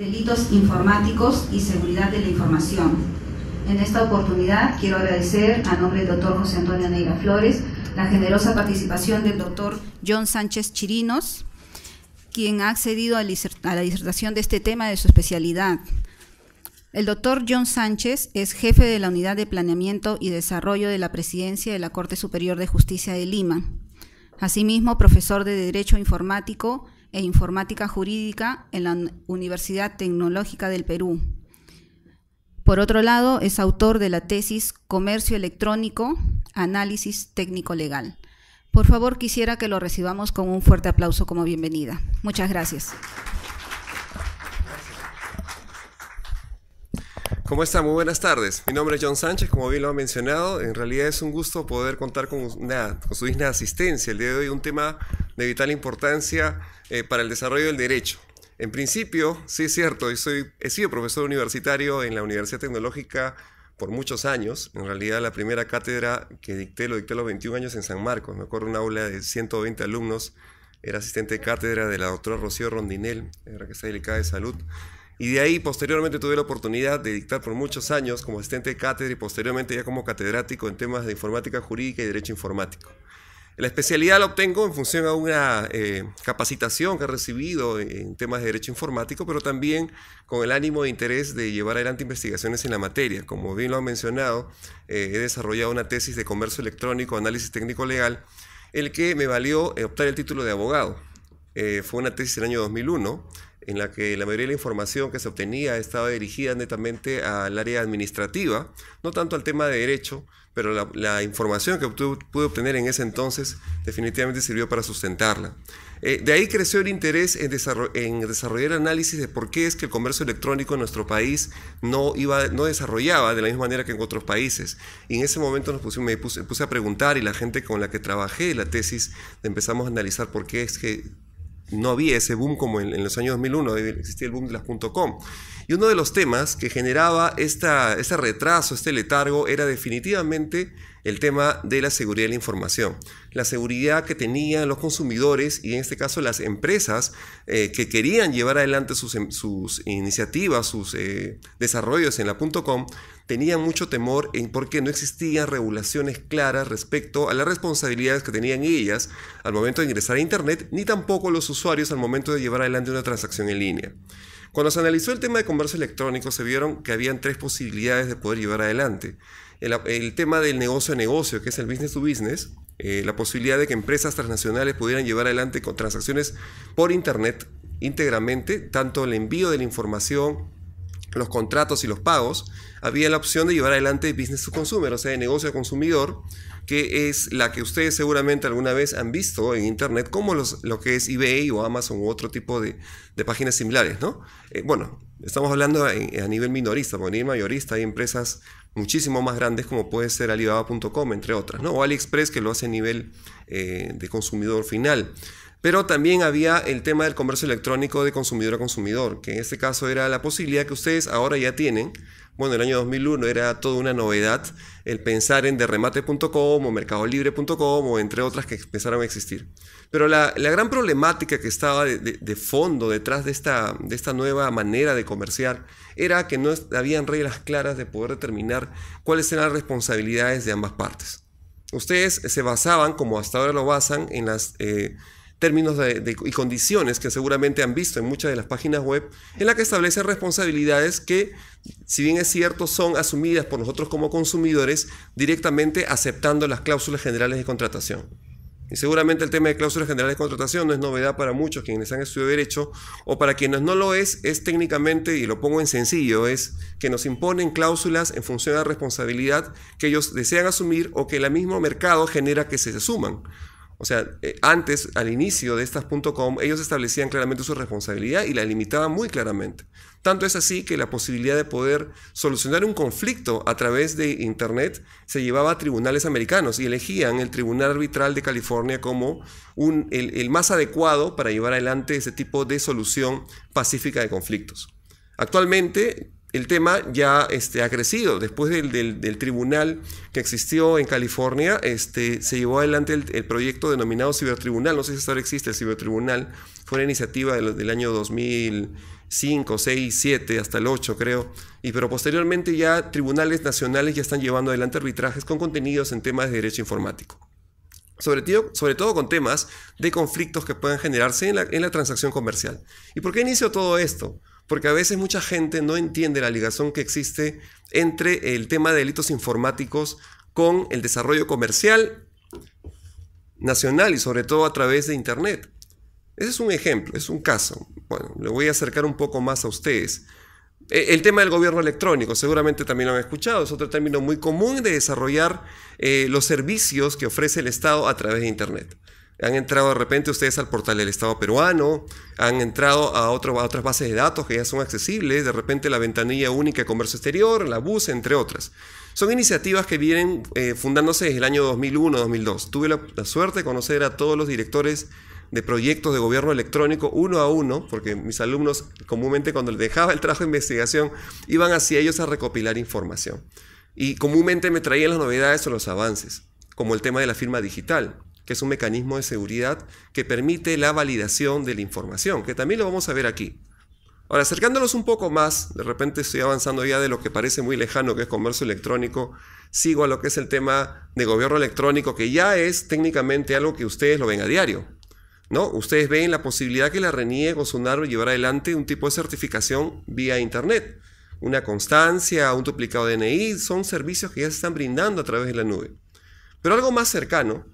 delitos informáticos y seguridad de la información. En esta oportunidad quiero agradecer a nombre del doctor José Antonio Neira Flores la generosa participación del doctor John Sánchez Chirinos, quien ha accedido a la disertación de este tema de su especialidad. El doctor John Sánchez es jefe de la Unidad de Planeamiento y Desarrollo de la Presidencia de la Corte Superior de Justicia de Lima. Asimismo, profesor de Derecho Informático e Informática Jurídica en la Universidad Tecnológica del Perú. Por otro lado, es autor de la tesis Comercio Electrónico, Análisis Técnico Legal. Por favor, quisiera que lo recibamos con un fuerte aplauso como bienvenida. Muchas gracias. ¿Cómo están? Muy buenas tardes. Mi nombre es John Sánchez, como bien lo ha mencionado. En realidad es un gusto poder contar con, una, su digna asistencia. El día de hoy un tema de vital importancia eh, para el desarrollo del derecho. En principio, sí es cierto, soy, he sido profesor universitario en la Universidad Tecnológica por muchos años. En realidad, la primera cátedra que dicté, lo dicté a los 21 años en San Marcos. Me acuerdo una aula de 120 alumnos. Era asistente de cátedra de la doctora Rocío Rondinel, eh, que está delicada de salud. Y de ahí, posteriormente, tuve la oportunidad de dictar por muchos años como asistente de cátedra y posteriormente ya como catedrático en temas de informática jurídica y derecho informático. La especialidad la obtengo en función a una eh, capacitación que he recibido en temas de derecho informático, pero también con el ánimo de interés de llevar adelante investigaciones en la materia. Como bien lo han mencionado, eh, he desarrollado una tesis de comercio electrónico, análisis técnico legal, el que me valió eh, optar el título de abogado. fue una tesis del año 2001 en la que la mayoría de la información que se obtenía estaba dirigida netamente al área administrativa, no tanto al tema de derecho, pero la, información que pude obtener en ese entonces definitivamente sirvió para sustentarla. Eh, de ahí creció el interés en, en, desarrollar análisis de por qué es que el comercio electrónico en nuestro país no, iba, no desarrollaba de la misma manera que en otros países. Y en ese momento nos me puse, a preguntar y la gente con la que trabajé la tesis empezamos a analizar por qué es que no había ese boom como en, los años 2001, existía el boom de las .com. Y uno de los temas que generaba este retraso, este letargo, era definitivamente el tema de la seguridad de la información. La seguridad que tenían los consumidores y en este caso las empresas eh, que querían llevar adelante sus, em, iniciativas, sus eh, desarrollos en la .com, tenían mucho temor en porque no existían regulaciones claras respecto a las responsabilidades que tenían ellas al momento de ingresar a Internet, ni tampoco los usuarios al momento de llevar adelante una transacción en línea. Cuando se analizó el tema de comercio electrónico, se vieron que habían tres posibilidades de poder llevar adelante. El, tema del negocio a negocio, que es el business to business, eh, la posibilidad de que empresas transnacionales pudieran llevar adelante con transacciones por Internet íntegramente, tanto el envío de la información, los contratos y los pagos, había la opción de llevar adelante business to consumer, o sea, de negocio a consumidor, que es la que ustedes seguramente alguna vez han visto en Internet, como lo que es eBay o Amazon u otro tipo de, páginas similares, ¿no? Eh, bueno, estamos hablando a, nivel minorista, porque a nivel mayorista hay empresas muchísimo más grandes como puede ser Alibaba.com, entre otras, ¿no? O AliExpress que lo hace a nivel eh, de consumidor final. Pero también había el tema del comercio electrónico de consumidor a consumidor, que en este caso era la posibilidad que ustedes ahora ya tienen bueno, el año 2001 era toda una novedad el pensar en derremate.com o mercadolibre.com o entre otras que empezaron a existir. Pero la, gran problemática que estaba de, fondo detrás de esta, de esta, nueva manera de comerciar era que no habían reglas claras de poder determinar cuáles eran las responsabilidades de ambas partes. Ustedes se basaban, como hasta ahora lo basan, en los eh, términos y condiciones que seguramente han visto en muchas de las páginas web, en la que establecen responsabilidades que si bien es cierto, son asumidas por nosotros como consumidores directamente aceptando las cláusulas generales de contratación. Y seguramente el tema de cláusulas generales de contratación no es novedad para muchos quienes han estudiado derecho o para quienes no lo es, es técnicamente, y lo pongo en sencillo, es que nos imponen cláusulas en función de la responsabilidad que ellos desean asumir o que el mismo mercado genera que se suman. O sea, eh, antes, al inicio de estas .com, ellos establecían claramente su responsabilidad y la limitaban muy claramente. Tanto es así que la posibilidad de poder solucionar un conflicto a través de Internet se llevaba a tribunales americanos y elegían el Tribunal Arbitral de California como el más adecuado para llevar adelante ese tipo de solución pacífica de conflictos. Actualmente, el tema ya este, ha crecido. Después del, tribunal que existió en California, este, se llevó adelante el, proyecto denominado Cibertribunal. No sé si hasta ahora existe el Cibertribunal. Fue una iniciativa del, año 2005, 2006, 2007 hasta el 8 creo. Y, pero posteriormente ya tribunales nacionales ya están llevando adelante arbitrajes con contenidos en temas de derecho informático. Sobre, sobre todo con temas de conflictos que puedan generarse en la, transacción comercial. ¿Y por qué inició todo esto? porque a veces mucha gente no entiende la ligación que existe entre el tema de delitos informáticos con el desarrollo comercial nacional y sobre todo a través de Internet. Ese es un ejemplo, es un caso. Bueno, le voy a acercar un poco más a ustedes. E, el tema del gobierno electrónico, seguramente también lo han escuchado, es otro término muy común de desarrollar eh, los servicios que ofrece el Estado a través de Internet han entrado de repente ustedes al portal del Estado peruano, han entrado a, otras bases de datos que ya son accesibles, de repente la ventanilla única de comercio exterior, la BUS, entre otras. Son iniciativas que vienen eh, fundándose desde el año 2001-2002. Tuve la, suerte de conocer a todos los directores de proyectos de gobierno electrónico uno a uno, porque mis alumnos comúnmente cuando les dejaba el trabajo de investigación iban hacia ellos a recopilar información. Y comúnmente me traían las novedades o los avances, como el tema de la firma digital que es un mecanismo de seguridad que permite la validación de la información, que también lo vamos a ver aquí. Ahora, acercándonos un poco más, de repente estoy avanzando ya de lo que parece muy lejano, que es comercio electrónico, sigo a lo que es el tema de gobierno electrónico, que ya es técnicamente algo que ustedes lo ven a diario. ¿no? Ustedes ven la posibilidad que la RENIE Bolsonaro llevará adelante un tipo de certificación vía Internet. Una constancia, un duplicado de DNI, son servicios que ya se están brindando a través de la nube. Pero algo más cercano,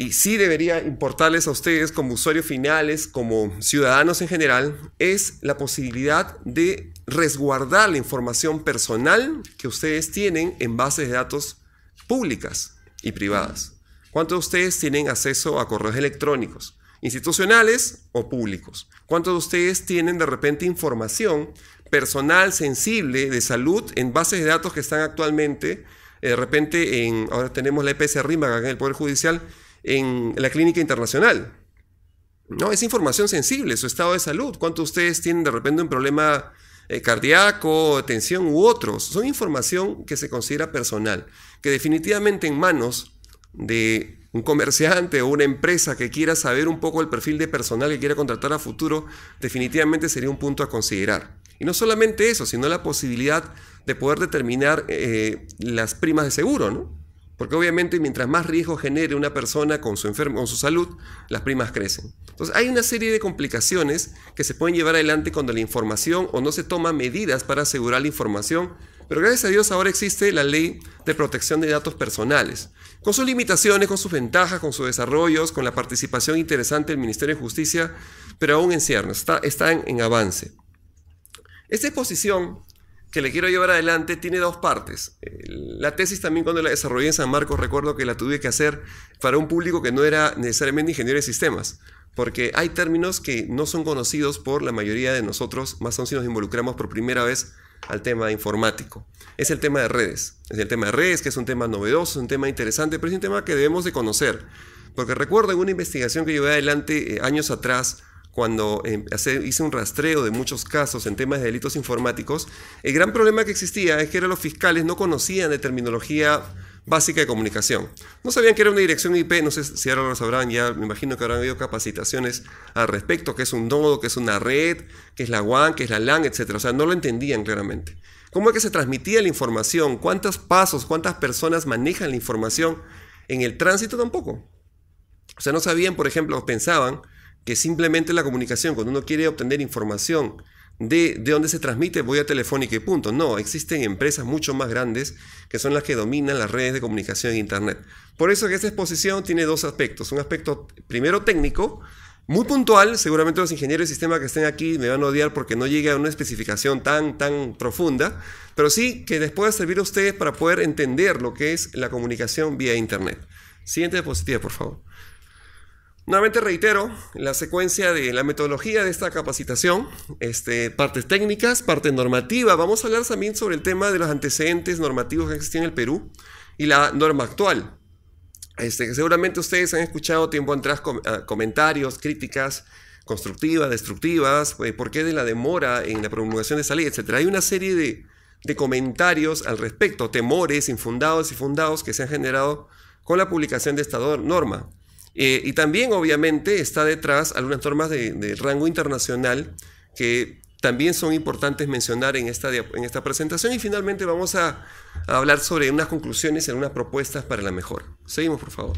y sí debería importarles a ustedes como usuarios finales, como ciudadanos en general, es la posibilidad de resguardar la información personal que ustedes tienen en bases de datos públicas y privadas. ¿Cuántos de ustedes tienen acceso a correos electrónicos, institucionales o públicos? ¿Cuántos de ustedes tienen de repente información personal sensible de salud en bases de datos que están actualmente, eh, de repente en, ahora tenemos la EPS RIMA en el Poder Judicial, en la clínica internacional. No, es información sensible, su estado de salud, cuánto ustedes tienen de repente un problema eh, cardíaco, tensión u otros. Son información que se considera personal, que definitivamente en manos de un comerciante o una empresa que quiera saber un poco el perfil de personal que quiera contratar a futuro, definitivamente sería un punto a considerar. Y no solamente eso, sino la posibilidad de poder determinar eh, las primas de seguro, ¿no? Porque obviamente mientras más riesgo genere una persona con su, enfermo, con su salud, las primas crecen. Entonces hay una serie de complicaciones que se pueden llevar adelante cuando la información o no se toman medidas para asegurar la información. Pero gracias a Dios ahora existe la ley de protección de datos personales, con sus limitaciones, con sus ventajas, con sus desarrollos, con la participación interesante del Ministerio de Justicia, pero aún en ciernes, está, en, en avance. Esta exposición que le quiero llevar adelante tiene dos partes. La tesis también cuando la desarrollé en San Marcos recuerdo que la tuve que hacer para un público que no era necesariamente ingeniero de sistemas, porque hay términos que no son conocidos por la mayoría de nosotros, más aún si nos involucramos por primera vez al tema informático. Es el tema de redes, es el tema de redes que es un tema novedoso, un tema interesante, pero es un tema que debemos de conocer, porque recuerdo en una investigación que llevé adelante eh, años atrás, cuando eh, hice un rastreo de muchos casos en temas de delitos informáticos, el gran problema que existía es que los fiscales no conocían de terminología básica de comunicación. No sabían que era una dirección IP, no sé si ahora lo sabrán, ya me imagino que habrán habido capacitaciones al respecto, que es un nodo, que es una red, que es la WAN, que es la LAN, etc. O sea, no lo entendían claramente. ¿Cómo es que se transmitía la información? ¿Cuántos pasos, cuántas personas manejan la información en el tránsito tampoco? O sea, no sabían, por ejemplo, pensaban que simplemente la comunicación, cuando uno quiere obtener información de, dónde se transmite, voy a Telefónica y punto. No, existen empresas mucho más grandes que son las que dominan las redes de comunicación e Internet. Por eso que esta exposición tiene dos aspectos. Un aspecto primero técnico, muy puntual, seguramente los ingenieros de sistema que estén aquí me van a odiar porque no llegue a una especificación tan, tan profunda, pero sí que les pueda servir a ustedes para poder entender lo que es la comunicación vía Internet. Siguiente diapositiva, por favor. Nuevamente reitero la secuencia de la metodología de esta capacitación, este, partes técnicas, parte normativa. Vamos a hablar también sobre el tema de los antecedentes normativos que existen en el Perú y la norma actual. Este, seguramente ustedes han escuchado tiempo atrás ah, comentarios, críticas constructivas, destructivas, eh, por qué de la demora en la promulgación de salida, ley, etc. Hay una serie de, de comentarios al respecto, temores infundados y fundados que se han generado con la publicación de esta norma. Eh, y también, obviamente, está detrás algunas normas de, rango internacional que también son importantes mencionar en esta, presentación. Y finalmente vamos a, hablar sobre unas conclusiones y algunas propuestas para la mejora. Seguimos, por favor.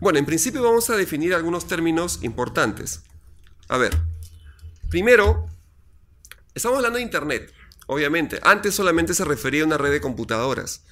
Bueno, en principio vamos a definir algunos términos importantes. A ver, primero, estamos hablando de Internet, obviamente. Antes solamente se refería a una red de computadoras.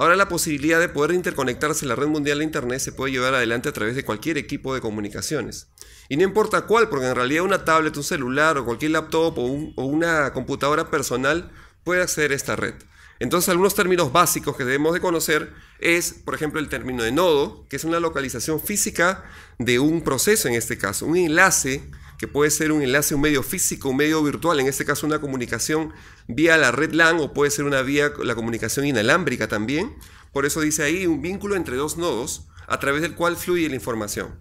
Ahora la posibilidad de poder interconectarse en la red mundial de Internet se puede llevar adelante a través de cualquier equipo de comunicaciones. Y no importa cuál, porque en realidad una tablet, un celular o cualquier laptop o, una computadora personal puede acceder a esta red. Entonces algunos términos básicos que debemos de conocer es, por ejemplo, el término de nodo, que es una localización física de un proceso en este caso, un enlace que puede ser un enlace, un medio físico, un medio virtual, en este caso una comunicación vía la red LAN o puede ser una vía la comunicación inalámbrica también. Por eso dice ahí un vínculo entre dos nodos a través del cual fluye la información.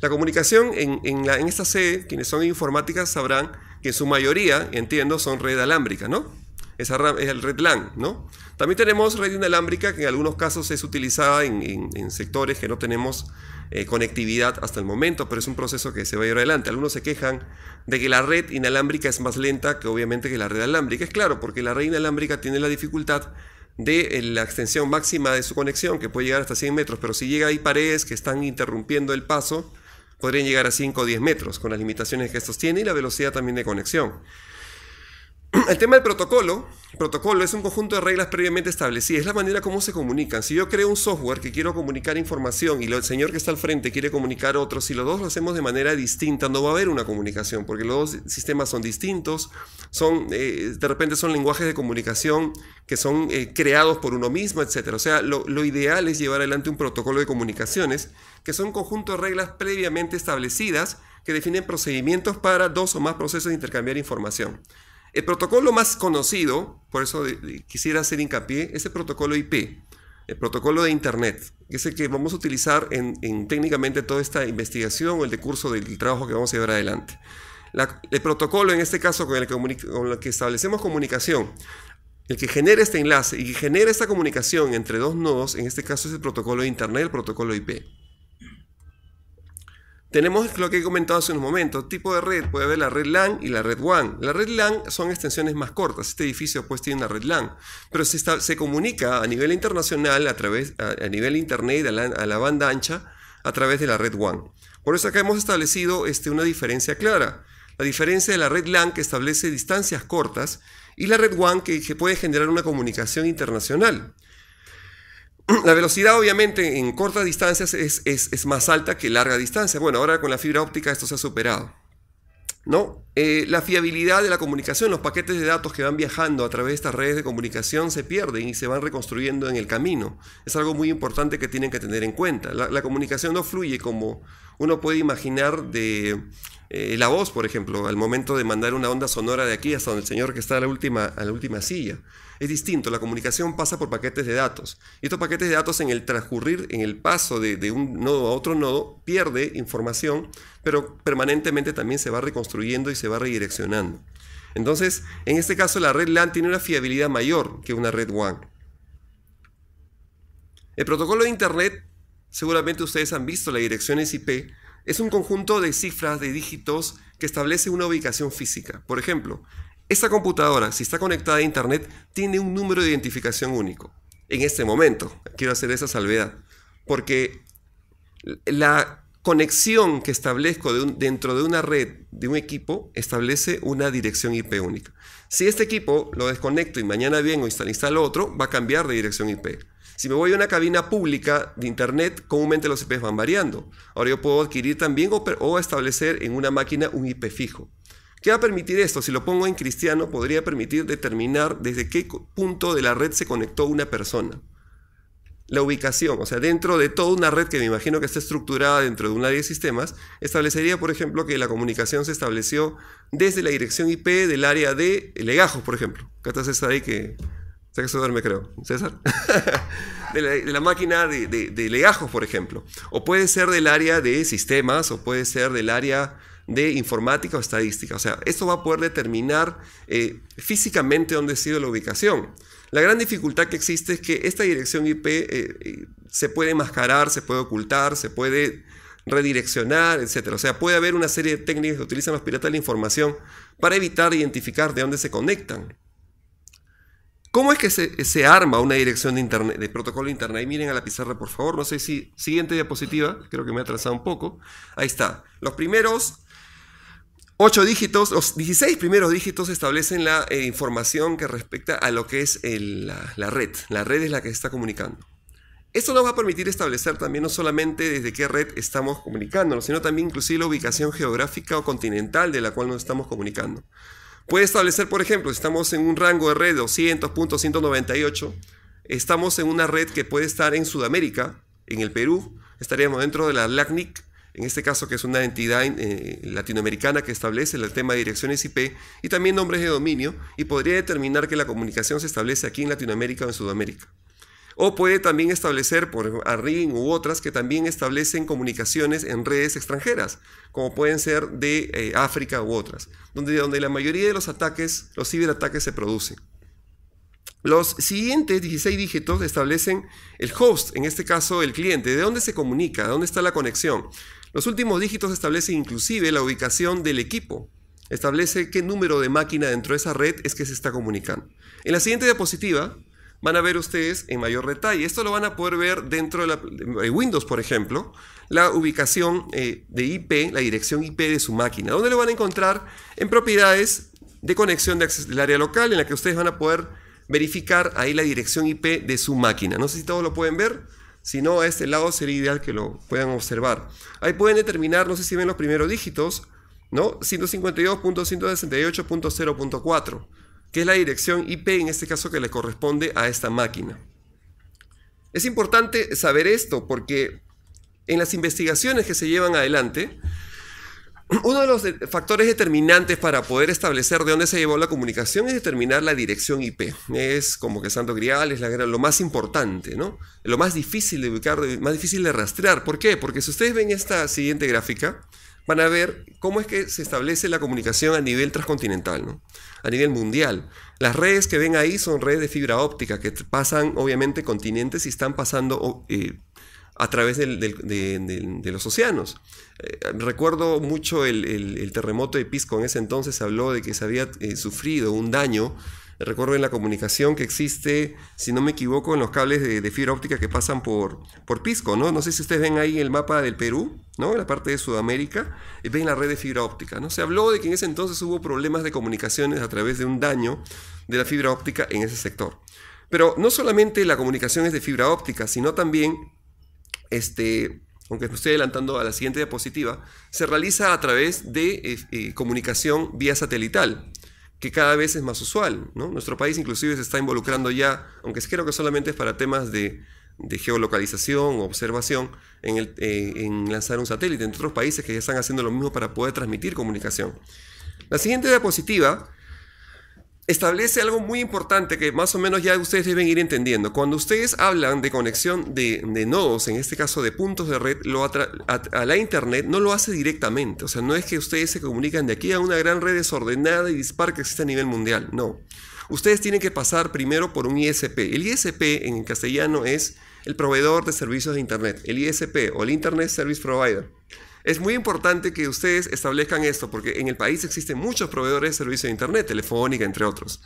La comunicación en, la, en esta sede, quienes son informáticas sabrán que en su mayoría, entiendo, son red alámbrica, ¿no? Esa es el red LAN, ¿no? También tenemos red inalámbrica que en algunos casos es utilizada en, en sectores que no tenemos eh, conectividad hasta el momento, pero es un proceso que se va a ir adelante. Algunos se quejan de que la red inalámbrica es más lenta que obviamente que la red alámbrica. Es claro, porque la red inalámbrica tiene la dificultad de eh, la extensión máxima de su conexión, que puede llegar hasta 100 metros, pero si llega hay paredes que están interrumpiendo el paso, podrían llegar a 5 o 10 metros, con las limitaciones que estos tienen y la velocidad también de conexión el tema del protocolo, protocolo es un conjunto de reglas previamente establecidas, es la manera como se comunican. Si yo creo un software que quiero comunicar información y el señor que está al frente quiere comunicar otro, si los dos lo hacemos de manera distinta, no va a haber una comunicación, porque los dos sistemas son distintos, son, eh, de repente son lenguajes de comunicación que son eh, creados por uno mismo, etc. O sea, lo, lo ideal es llevar adelante un protocolo de comunicaciones, que son un conjunto de reglas previamente establecidas que definen procedimientos para dos o más procesos de intercambiar información. El protocolo más conocido, por eso quisiera hacer hincapié, es el protocolo IP, el protocolo de Internet, que es el que vamos a utilizar en, en técnicamente toda esta investigación o el de curso del trabajo que vamos a llevar adelante. el protocolo, en este caso, con el, que, establecemos comunicación, el que genera este enlace y que genera esta comunicación entre dos nodos, en este caso es el protocolo de Internet, el protocolo IP. Tenemos lo que he comentado hace unos momentos, tipo de red, puede haber la red LAN y la red WAN. La red LAN son extensiones más cortas, este edificio pues tiene una red LAN, pero se, comunica a nivel internacional, a, través, a, nivel internet, a la, banda ancha, a través de la red WAN. Por eso acá hemos establecido este, una diferencia clara, la diferencia de la red LAN que establece distancias cortas y la red WAN que puede generar una comunicación internacional. la velocidad obviamente en cortas distancias es, más alta que larga distancia. Bueno, ahora con la fibra óptica esto se ha superado. ¿no? Eh, la fiabilidad de la comunicación, los paquetes de datos que van viajando a través de estas redes de comunicación se pierden y se van reconstruyendo en el camino. Es algo muy importante que tienen que tener en cuenta. la comunicación no fluye como, uno puede imaginar de eh, la voz, por ejemplo, al momento de mandar una onda sonora de aquí hasta donde el señor que está a la última, la última silla. Es distinto, la comunicación pasa por paquetes de datos. Y estos paquetes de datos en el transcurrir, en el paso de, de un nodo a otro nodo, pierde información, pero permanentemente también se va reconstruyendo y se va redireccionando. Entonces, en este caso, la red LAN tiene una fiabilidad mayor que una red WAN. El protocolo de Internet seguramente ustedes han visto la dirección IP, es un conjunto de cifras, de dígitos que establece una ubicación física. Por ejemplo, esta computadora, si está conectada a Internet, tiene un número de identificación único. En este momento, quiero hacer esa salvedad, porque la conexión que establezco dentro de una red, de un equipo, establece una dirección IP única. Si este equipo lo desconecto y mañana vengo y instalo otro, va a cambiar de dirección IP. Si me voy a una cabina pública de Internet, comúnmente los IPs van variando. Ahora yo puedo adquirir también o, establecer en una máquina un IP fijo. ¿Qué va a permitir esto? Si lo pongo en cristiano, podría permitir determinar desde qué punto de la red se conectó una persona. La ubicación, o sea, dentro de toda una red que me imagino que está estructurada dentro de un área de sistemas, establecería, por ejemplo, que la comunicación se estableció desde la dirección IP del área de Legajos, por ejemplo. estás está ahí que Sé que creo. César. de, la, máquina de, legajos, por ejemplo. O puede ser del área de sistemas, o puede ser del área de informática o estadística. O sea, esto va a poder determinar eh, físicamente dónde ha sido la ubicación. La gran dificultad que existe es que esta dirección IP eh, eh, se puede enmascarar, se puede ocultar, se puede redireccionar, etc. O sea, puede haber una serie de técnicas que utilizan los piratas de la información para evitar identificar de dónde se conectan. ¿Cómo es que se, arma una dirección de, protocolo Internet? Y miren a la pizarra, por favor. No sé si. Siguiente diapositiva. Creo que me ha atrasado un poco. Ahí está. Los primeros 8 dígitos, los 16 primeros dígitos establecen la eh, información que respecta a lo que es la, red. La red es la que se está comunicando. Esto nos va a permitir establecer también no solamente desde qué red estamos comunicándonos, sino también inclusive la ubicación geográfica o continental de la cual nos estamos comunicando. Puede establecer, por ejemplo, si estamos en un rango de red 200.198, estamos en una red que puede estar en Sudamérica, en el Perú, estaríamos dentro de la LACNIC, en este caso que es una entidad eh, latinoamericana que establece el tema de direcciones IP y también nombres de dominio y podría determinar que la comunicación se establece aquí en Latinoamérica o en Sudamérica. O puede también establecer por Arring u otras que también establecen comunicaciones en redes extranjeras, como pueden ser de eh, África u otras, donde, donde la mayoría de los ataques, los ciberataques se producen. Los siguientes 16 dígitos establecen el host, en este caso el cliente, de dónde se comunica, dónde está la conexión. Los últimos dígitos establecen inclusive la ubicación del equipo, establece qué número de máquina dentro de esa red es que se está comunicando. En la siguiente diapositiva van a ver ustedes en mayor detalle. Esto lo van a poder ver dentro de, Windows, por ejemplo, la ubicación eh, de IP, la dirección IP de su máquina, dónde lo van a encontrar en propiedades de conexión de acceso del área local, en la que ustedes van a poder verificar ahí la dirección IP de su máquina. No sé si todos lo pueden ver. Si no, a este lado sería ideal que lo puedan observar. Ahí pueden determinar, no sé si ven los primeros dígitos, ¿no? 152.168.0.4 que es la dirección IP en este caso que le corresponde a esta máquina. Es importante saber esto porque en las investigaciones que se llevan adelante, uno de los factores determinantes para poder establecer de dónde se llevó la comunicación es determinar la dirección IP. Es como que Santo Grial es lo más importante, ¿no? Lo más difícil de ubicar, más difícil de rastrear. ¿Por qué? Porque si ustedes ven esta siguiente gráfica, van a ver cómo es que se establece la comunicación a nivel transcontinental, ¿no? a nivel mundial. Las redes que ven ahí son redes de fibra óptica que pasan obviamente continentes y están pasando eh, a través de, los océanos. Eh, recuerdo mucho el, terremoto de Pisco en ese entonces, habló de que se había eh, sufrido un daño Recuerden la comunicación que existe, si no me equivoco, en los cables de, fibra óptica que pasan por, por Pisco, ¿no? No sé si ustedes ven ahí el mapa del Perú, ¿no? En la parte de Sudamérica, ven la red de fibra óptica, ¿no? Se habló de que en ese entonces hubo problemas de comunicaciones a través de un daño de la fibra óptica en ese sector. Pero no solamente la comunicación es de fibra óptica, sino también, este, aunque me estoy adelantando a la siguiente diapositiva, se realiza a través de eh, eh, comunicación vía satelital que cada vez es más usual. Nuestro país inclusive se está involucrando ya, aunque creo que solamente es para temas de, geolocalización o observación, en, eh, en lanzar un satélite, entre otros países que ya están haciendo lo mismo para poder transmitir comunicación. La siguiente diapositiva establece algo muy importante que más o menos ya ustedes deben ir entendiendo. Cuando ustedes hablan de conexión de, nodos, en este caso de puntos de red, a, la Internet no lo hace directamente. O sea, no es que ustedes se comunican de aquí a una gran red desordenada y dispar que existe a nivel mundial. No. Ustedes tienen que pasar primero por un ISP. El ISP en castellano es el proveedor de servicios de Internet. El ISP o el Internet Service Provider. Es muy importante que ustedes establezcan esto, porque en el país existen muchos proveedores de servicios de Internet, Telefónica, entre otros.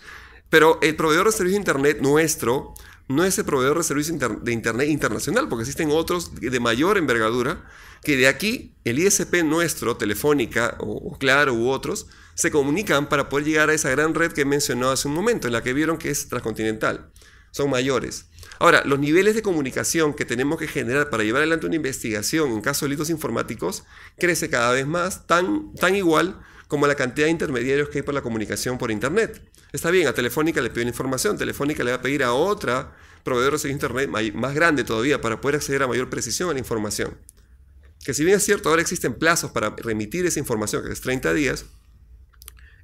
Pero el proveedor de servicio de Internet nuestro no es el proveedor de servicio de Internet internacional, porque existen otros de mayor envergadura, que de aquí el ISP nuestro, Telefónica o, o Claro u otros, se comunican para poder llegar a esa gran red que mencionó hace un momento, en la que vieron que es transcontinental. Son mayores. Ahora, los niveles de comunicación que tenemos que generar para llevar adelante una investigación en caso de delitos informáticos crece cada vez más, tan, igual como la cantidad de intermediarios que hay por la comunicación por Internet. Está bien, a Telefónica le piden información, Telefónica le va a pedir a otra proveedor de Internet más grande todavía para poder acceder a mayor precisión a la información. Que si bien es cierto, ahora existen plazos para remitir esa información, que es 30 días,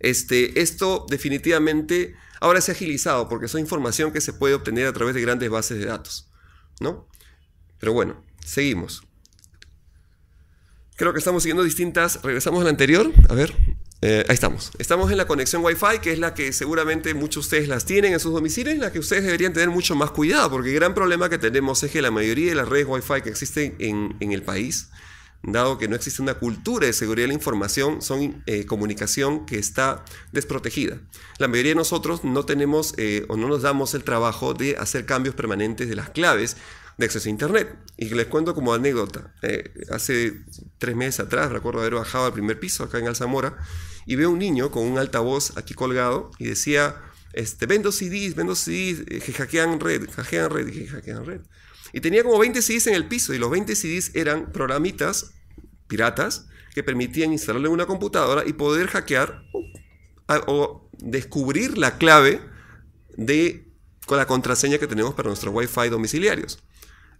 este, esto definitivamente ahora se ha agilizado porque es información que se puede obtener a través de grandes bases de datos, ¿no? Pero bueno, seguimos. Creo que estamos siguiendo distintas. Regresamos a la anterior. A ver, eh, ahí estamos. Estamos en la conexión Wi-Fi, que es la que seguramente muchos de ustedes las tienen en sus domicilios la que ustedes deberían tener mucho más cuidado, porque el gran problema que tenemos es que la mayoría de las redes Wi-Fi que existen en el país dado que no existe una cultura de seguridad de la información, son eh, comunicación que está desprotegida. La mayoría de nosotros no tenemos eh, o no nos damos el trabajo de hacer cambios permanentes de las claves de acceso a Internet. Y les cuento como anécdota, eh, hace tres meses atrás recuerdo haber bajado al primer piso acá en Alzamora y veo un niño con un altavoz aquí colgado y decía, este, vendo CDs, vendo CDs, que hackean red, hackean red, que hackean red. Y tenía como 20 CDs en el piso y los 20 CDs eran programitas piratas que permitían instalarle una computadora y poder hackear o, descubrir la clave de con la contraseña que tenemos para nuestros Wi-Fi domiciliarios.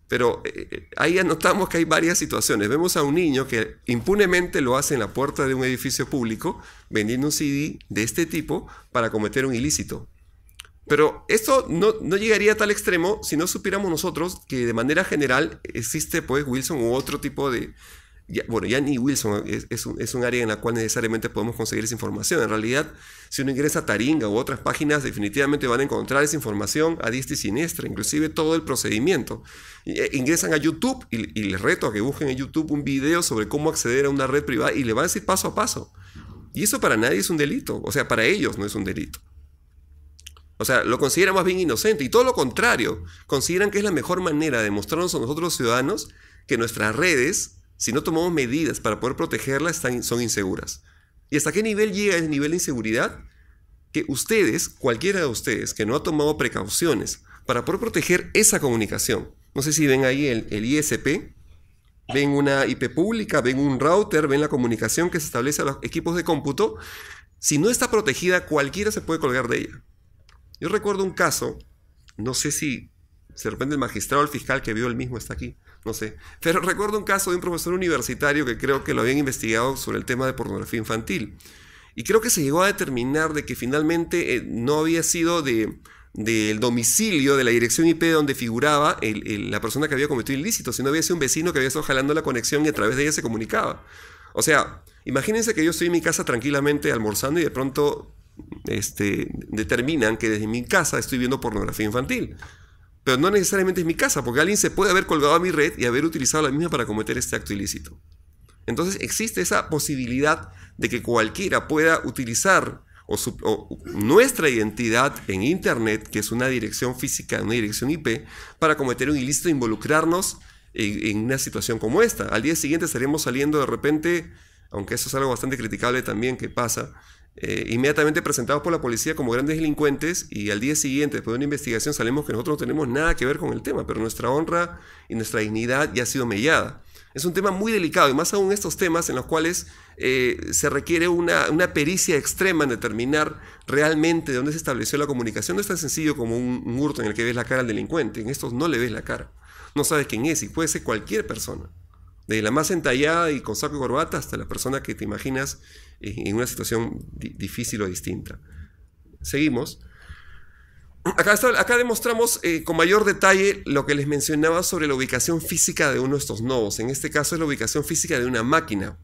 Pero eh, eh, ahí anotamos que hay varias situaciones. Vemos a un niño que impunemente lo hace en la puerta de un edificio público vendiendo un CD de este tipo para cometer un ilícito. Pero esto no, llegaría a tal extremo si no supiéramos nosotros que de manera general existe pues Wilson u otro tipo de... bueno, ya ni Wilson es, un, área en la cual necesariamente podemos conseguir esa información. En realidad, si uno ingresa a Taringa u otras páginas, definitivamente van a encontrar esa información a diestra y siniestra, inclusive todo el procedimiento. Eh, ingresan a YouTube y, y les reto a que busquen en YouTube un video sobre cómo acceder a una red privada y le van a decir paso a paso. Y eso para nadie es un delito, o sea, para ellos no es un delito. O sea, lo consideran más bien inocente y todo lo contrario, consideran que es la mejor manera de mostrarnos a nosotros los ciudadanos que nuestras redes, si no tomamos medidas para poder protegerlas, están, son inseguras. ¿Y hasta qué nivel llega el nivel de inseguridad? Que ustedes, cualquiera de ustedes que no ha tomado precauciones para poder proteger esa comunicación, no sé si ven ahí el, el ISP, ven una IP pública, ven un router, ven la comunicación que se establece a los equipos de cómputo, si no está protegida cualquiera se puede colgar de ella. Yo recuerdo un caso, no sé si se repente el magistrado o el fiscal que vio el mismo está aquí, no sé, pero recuerdo un caso de un profesor universitario que creo que lo habían investigado sobre el tema de pornografía infantil. Y creo que se llegó a determinar de que finalmente eh, no había sido de, del domicilio, de la dirección IP donde figuraba la persona que había cometido ilícito, sino había sido un vecino que había estado jalando la conexión y a través de ella se comunicaba. O sea, imagínense que yo estoy en mi casa tranquilamente almorzando y de pronto este, determinan que desde mi casa estoy viendo pornografía infantil. Pero no necesariamente es mi casa, porque alguien se puede haber colgado a mi red y haber utilizado la misma para cometer este acto ilícito. Entonces existe esa posibilidad de que cualquiera pueda utilizar o, nuestra identidad en Internet, que es una dirección física, una dirección IP, para cometer un ilícito e involucrarnos en, en una situación como esta. Al día siguiente estaremos saliendo de repente, aunque eso es algo bastante criticable también que pasa, eh, inmediatamente presentados por la policía como grandes delincuentes y al día siguiente, después de una investigación, salimos que nosotros no tenemos nada que ver con el tema, pero nuestra honra y nuestra dignidad ya ha sido mellada. Es un tema muy delicado y más aún estos temas en los cuales eh, se requiere una, pericia extrema en determinar realmente de dónde se estableció la comunicación. No es tan sencillo como un, un, hurto en el que ves la cara al delincuente, en estos no le ves la cara, no sabes quién es y puede ser cualquier persona, desde la más entallada y con saco y corbata hasta la persona que te imaginas en una situación difícil o distinta. Seguimos. Acá, demostramos eh, con mayor detalle lo que les mencionaba sobre la ubicación física de uno de estos nodos. En este caso es la ubicación física de una máquina.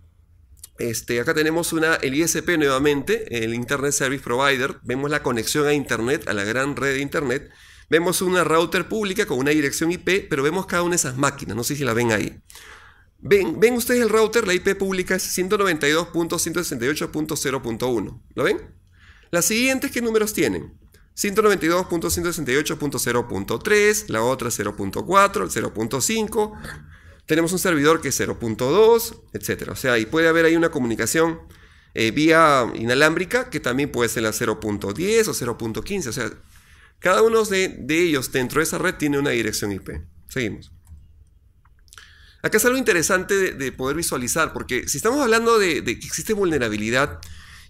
Este, acá tenemos una, el ISP nuevamente, el Internet Service Provider. Vemos la conexión a Internet, a la gran red de Internet. Vemos una router pública con una dirección IP, pero vemos cada una de esas máquinas. No sé si la ven ahí. Ven, ven ustedes el router, la IP pública es 192.168.0.1. ¿Lo ven? Las siguientes, ¿qué números tienen? 192.168.0.3, la otra 0.4, 0.5, tenemos un servidor que es 0.2, etc. O sea, y puede haber ahí una comunicación eh, vía inalámbrica que también puede ser la 0.10 o 0.15. O sea, cada uno de ellos dentro de esa red tiene una dirección IP. Seguimos. Acá es algo interesante de, poder visualizar, porque si estamos hablando de, que existe vulnerabilidad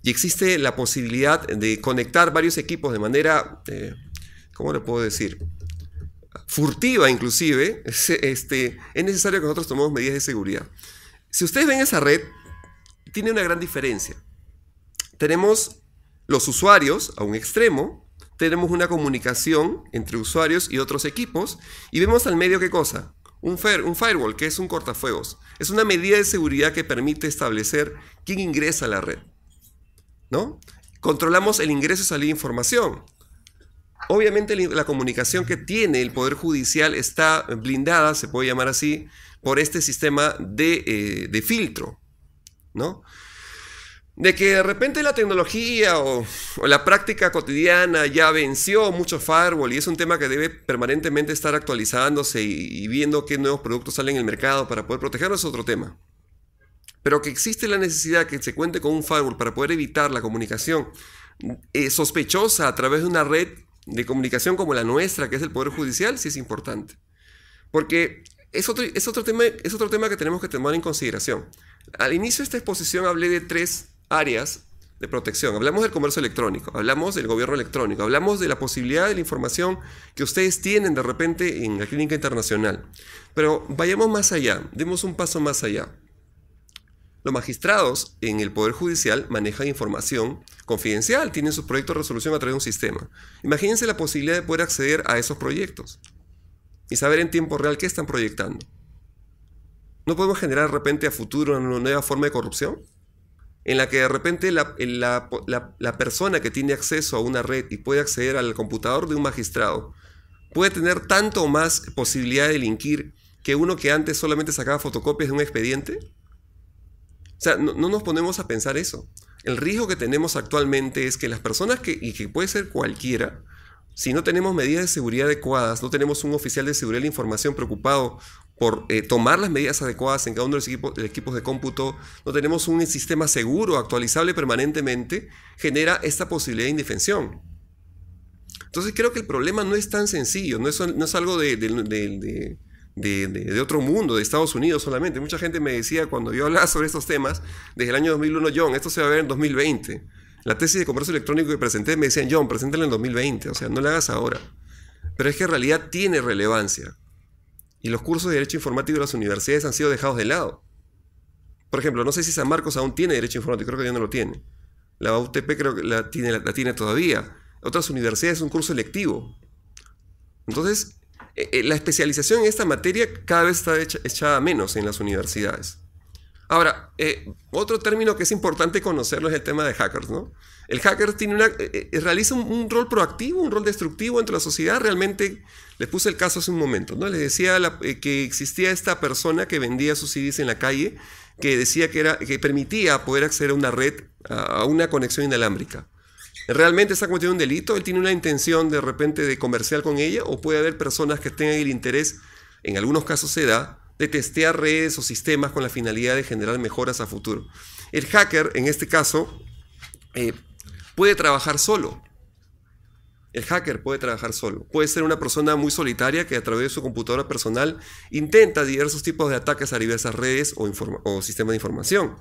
y existe la posibilidad de conectar varios equipos de manera, eh, ¿cómo le puedo decir? Furtiva inclusive, este, es necesario que nosotros tomemos medidas de seguridad. Si ustedes ven esa red, tiene una gran diferencia. Tenemos los usuarios a un extremo, tenemos una comunicación entre usuarios y otros equipos y vemos al medio qué cosa? Un, firewall, que es un cortafuegos, es una medida de seguridad que permite establecer quién ingresa a la red. ¿No? Controlamos el ingreso y salida de información. Obviamente la comunicación que tiene el Poder Judicial está blindada, se puede llamar así, por este sistema de, eh, de filtro. ¿No? de que de repente la tecnología o, la práctica cotidiana ya venció mucho firewall y es un tema que debe permanentemente estar actualizándose y, viendo qué nuevos productos salen en el mercado para poder protegernos es otro tema. Pero que existe la necesidad que se cuente con un firewall para poder evitar la comunicación eh, sospechosa a través de una red de comunicación como la nuestra, que es el Poder Judicial, sí es importante. Porque es otro, es otro, tema, es otro tema que tenemos que tomar en consideración. Al inicio de esta exposición hablé de tres áreas de protección. Hablamos del comercio electrónico, hablamos del gobierno electrónico, hablamos de la posibilidad de la información que ustedes tienen de repente en la clínica internacional. Pero vayamos más allá, demos un paso más allá. Los magistrados en el Poder Judicial manejan información confidencial, tienen sus proyectos de resolución a través de un sistema. Imagínense la posibilidad de poder acceder a esos proyectos y saber en tiempo real qué están proyectando. ¿No podemos generar de repente a futuro una nueva forma de corrupción? en la que de repente la, persona que tiene acceso a una red y puede acceder al computador de un magistrado puede tener tanto o más posibilidad de delinquir que uno que antes solamente sacaba fotocopias de un expediente? O sea, no, no nos ponemos a pensar eso. El riesgo que tenemos actualmente es que las personas que, y que puede ser cualquiera, si no tenemos medidas de seguridad adecuadas, no tenemos un oficial de seguridad de la información preocupado por eh, tomar las medidas adecuadas en cada uno de los equipos, de cómputo, no tenemos un sistema seguro, actualizable permanentemente, genera esta posibilidad de indefensión. Entonces creo que el problema no es tan sencillo, no es, algo de, de, otro mundo, de Estados Unidos solamente. Mucha gente me decía cuando yo hablaba sobre estos temas, desde el año 2001, John, esto se va a ver en 2020. La tesis de comercio electrónico que presenté me decían, John, preséntala en 2020, o sea, no la hagas ahora. Pero es que en realidad tiene relevancia. Y los cursos de Derecho Informático de las universidades han sido dejados de lado. Por ejemplo, no sé si San Marcos aún tiene Derecho Informático, creo que ya no lo tiene. La UTP creo que la tiene, la, todavía. Otras universidades es un curso electivo. Entonces, eh, eh, la especialización en esta materia cada vez está echada menos en las universidades. Ahora, eh, otro término que es importante conocerlo es el tema de hackers, ¿no? El hacker tiene una, eh, eh, realiza un, rol proactivo, un rol destructivo entre la sociedad. Realmente, les puse el caso hace un momento, ¿no? Les decía que existía esta persona que vendía sus CDs en la calle, que decía que, era, que permitía poder acceder a una red, a, una conexión inalámbrica. ¿Realmente está cometiendo un delito? ¿Él tiene una intención de repente de comercial con ella? ¿O puede haber personas que tengan el interés, en algunos casos se da, de testear redes o sistemas con la finalidad de generar mejoras a futuro. El hacker, en este caso, eh, puede trabajar solo. El hacker puede trabajar solo. Puede ser una persona muy solitaria que a través de su computadora personal intenta diversos tipos de ataques a diversas redes o, o sistemas de información.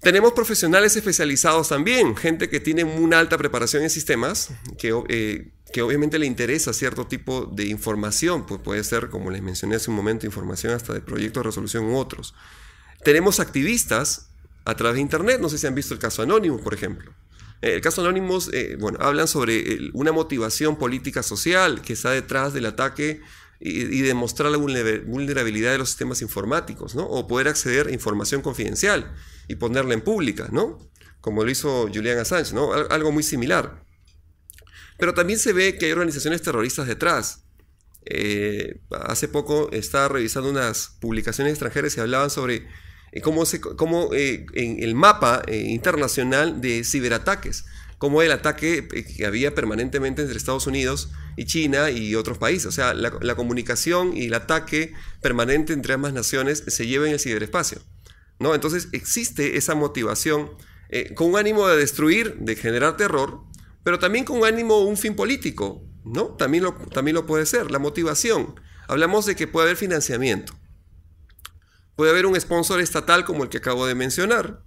Tenemos profesionales especializados también, gente que tiene una alta preparación en sistemas, que eh, que obviamente le interesa cierto tipo de información, pues puede ser, como les mencioné hace un momento, información hasta de proyectos de resolución u otros. Tenemos activistas a través de Internet, no sé si han visto el caso Anónimo, por ejemplo. Eh, el caso Anonymous, eh, bueno, hablan sobre una motivación política social que está detrás del ataque y, demostrar la vulnerabilidad de los sistemas informáticos, ¿no? O poder acceder a información confidencial y ponerla en pública, ¿no? Como lo hizo Julian Assange, ¿no? Algo muy similar. Pero también se ve que hay organizaciones terroristas detrás. Eh, hace poco estaba revisando unas publicaciones extranjeras y hablaban sobre eh, cómo, eh, en el mapa internacional de ciberataques, como el ataque que había permanentemente entre Estados Unidos y China y otros países. O sea, la, comunicación y el ataque permanente entre ambas naciones se lleva en el ciberespacio. ¿no? Entonces existe esa motivación con un ánimo de destruir, de generar terror, pero también con ánimo un fin político, ¿no? También lo, también lo puede ser, la motivación. Hablamos de que puede haber financiamiento. Puede haber un sponsor estatal como el que acabo de mencionar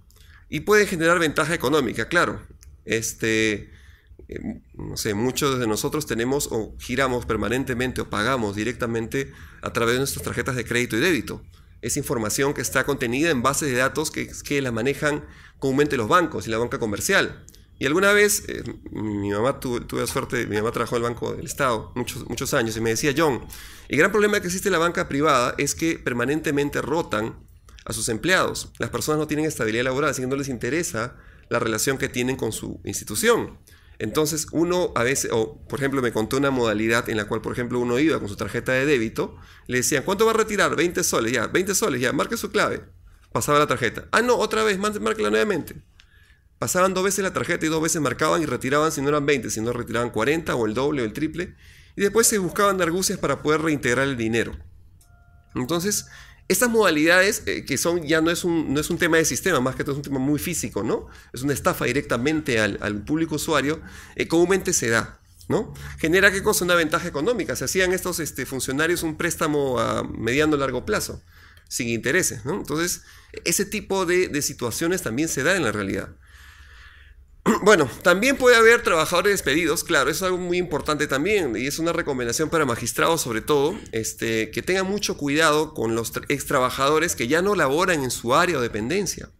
y puede generar ventaja económica, claro. Este, eh, no sé, muchos de nosotros tenemos o giramos permanentemente o pagamos directamente a través de nuestras tarjetas de crédito y débito. Es información que está contenida en bases de datos que, que la manejan comúnmente los bancos y la banca comercial. Y alguna vez, eh, mi mamá tuve, la suerte, mi mamá trabajó en el Banco del Estado muchos, muchos años y me decía, John, el gran problema que existe en la banca privada es que permanentemente rotan a sus empleados. Las personas no tienen estabilidad laboral, así que no les interesa la relación que tienen con su institución. Entonces uno a veces, o por ejemplo me contó una modalidad en la cual por ejemplo uno iba con su tarjeta de débito, le decían, ¿cuánto va a retirar? 20 soles, ya, 20 soles, ya, marque su clave. Pasaba la tarjeta. Ah, no, otra vez, márquela nuevamente pasaban dos veces la tarjeta y dos veces marcaban y retiraban si no eran 20, si no retiraban 40 o el doble o el triple. Y después se buscaban argucias para poder reintegrar el dinero. Entonces, estas modalidades eh, que son ya no es, un, es un tema de sistema, más que todo es un tema muy físico, ¿no? Es una estafa directamente al, público usuario, eh, comúnmente se da. ¿No? Genera qué cosa? Una ventaja económica. Se hacían estos este, funcionarios un préstamo a mediano largo plazo, sin intereses. Entonces, ese tipo de, de situaciones también se da en la realidad. Bueno, también puede haber trabajadores despedidos, claro, eso es algo muy importante también y es una recomendación para magistrados sobre todo, este, que tengan mucho cuidado con los ex trabajadores que ya no laboran en su área o dependencia.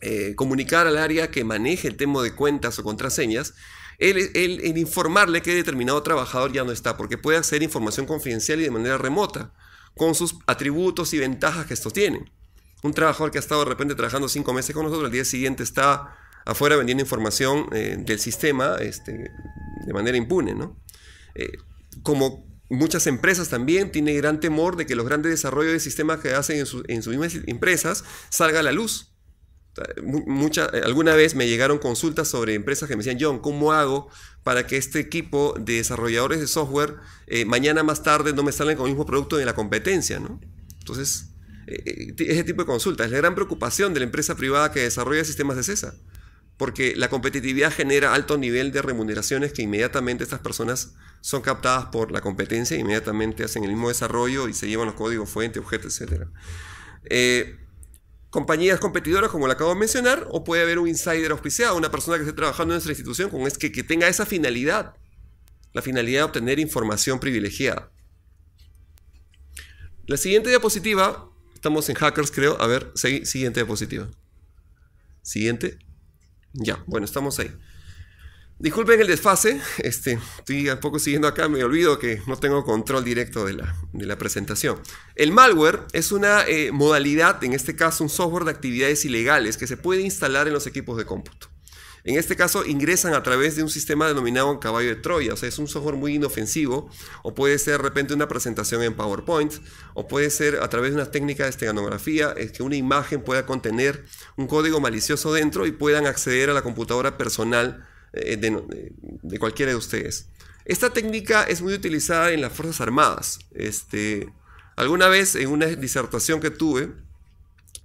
Eh, comunicar al área que maneje el tema de cuentas o contraseñas, el, informarle que determinado trabajador ya no está, porque puede hacer información confidencial y de manera remota, con sus atributos y ventajas que estos tienen. Un trabajador que ha estado de repente trabajando cinco meses con nosotros, el día siguiente está afuera vendiendo información eh, del sistema este, de manera impune, eh, como muchas empresas también tiene gran temor de que los grandes desarrollos de sistemas que hacen en, sus mismas empresas salga a la luz. Mucha, alguna vez me llegaron consultas sobre empresas que me decían, John, ¿cómo hago para que este equipo de desarrolladores de software eh, mañana más tarde no me salgan con el mismo producto en la competencia? ¿no? Entonces, ese tipo de consultas es la gran preocupación de la empresa privada que desarrolla sistemas de CESA porque la competitividad genera alto nivel de remuneraciones que inmediatamente estas personas son captadas por la competencia, inmediatamente hacen el mismo desarrollo y se llevan los códigos fuente, objeto, etc. Eh, compañías competidoras, como la acabo de mencionar, o puede haber un insider auspiciado, una persona que esté trabajando en nuestra institución con es que, que tenga esa finalidad, la finalidad de obtener información privilegiada. La siguiente diapositiva, estamos en hackers creo, a ver, siguiente diapositiva. Siguiente. Ya, bueno, estamos ahí. Disculpen el desfase, este, estoy un poco siguiendo acá, me olvido que no tengo control directo de la, presentación. El malware es una eh, modalidad, en este caso un software de actividades ilegales que se puede instalar en los equipos de cómputo. En este caso ingresan a través de un sistema denominado caballo de Troya, o sea, es un software muy inofensivo, o puede ser de repente una presentación en PowerPoint, o puede ser a través de una técnica de esteganografía, es que una imagen pueda contener un código malicioso dentro y puedan acceder a la computadora personal eh, de, cualquiera de ustedes. Esta técnica es muy utilizada en las Fuerzas Armadas. Este, alguna vez en una disertación que tuve,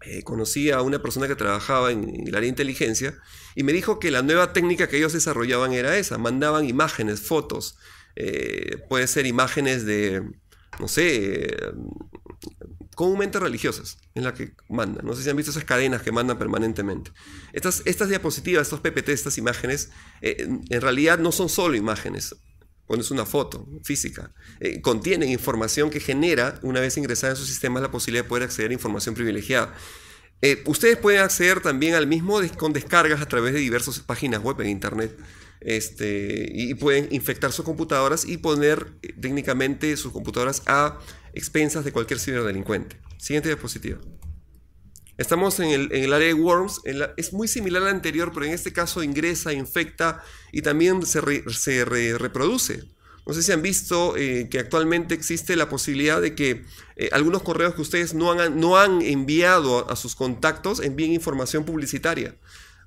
eh, conocí a una persona que trabajaba en, la el área de inteligencia y me dijo que la nueva técnica que ellos desarrollaban era esa, mandaban imágenes, fotos, eh, puede ser imágenes de, no sé, eh, comúnmente religiosas, en la que mandan. No sé si han visto esas cadenas que mandan permanentemente. Estas, estas diapositivas, estos PPT, estas imágenes, en realidad no son solo imágenes cuando es una foto física, eh, contienen información que genera, una vez ingresada en sus sistemas, la posibilidad de poder acceder a información privilegiada. Eh, ustedes pueden acceder también al mismo con descargas a través de diversas páginas web en Internet. Este, y pueden infectar sus computadoras y poner eh, técnicamente sus computadoras a expensas de cualquier ciberdelincuente. Siguiente diapositiva. Estamos en el, área de worms, es muy similar la anterior, pero en este caso ingresa, infecta y también se, reproduce. No sé si han visto eh, que actualmente existe la posibilidad de que eh, algunos correos que ustedes no han, no han enviado a, sus contactos envíen información publicitaria.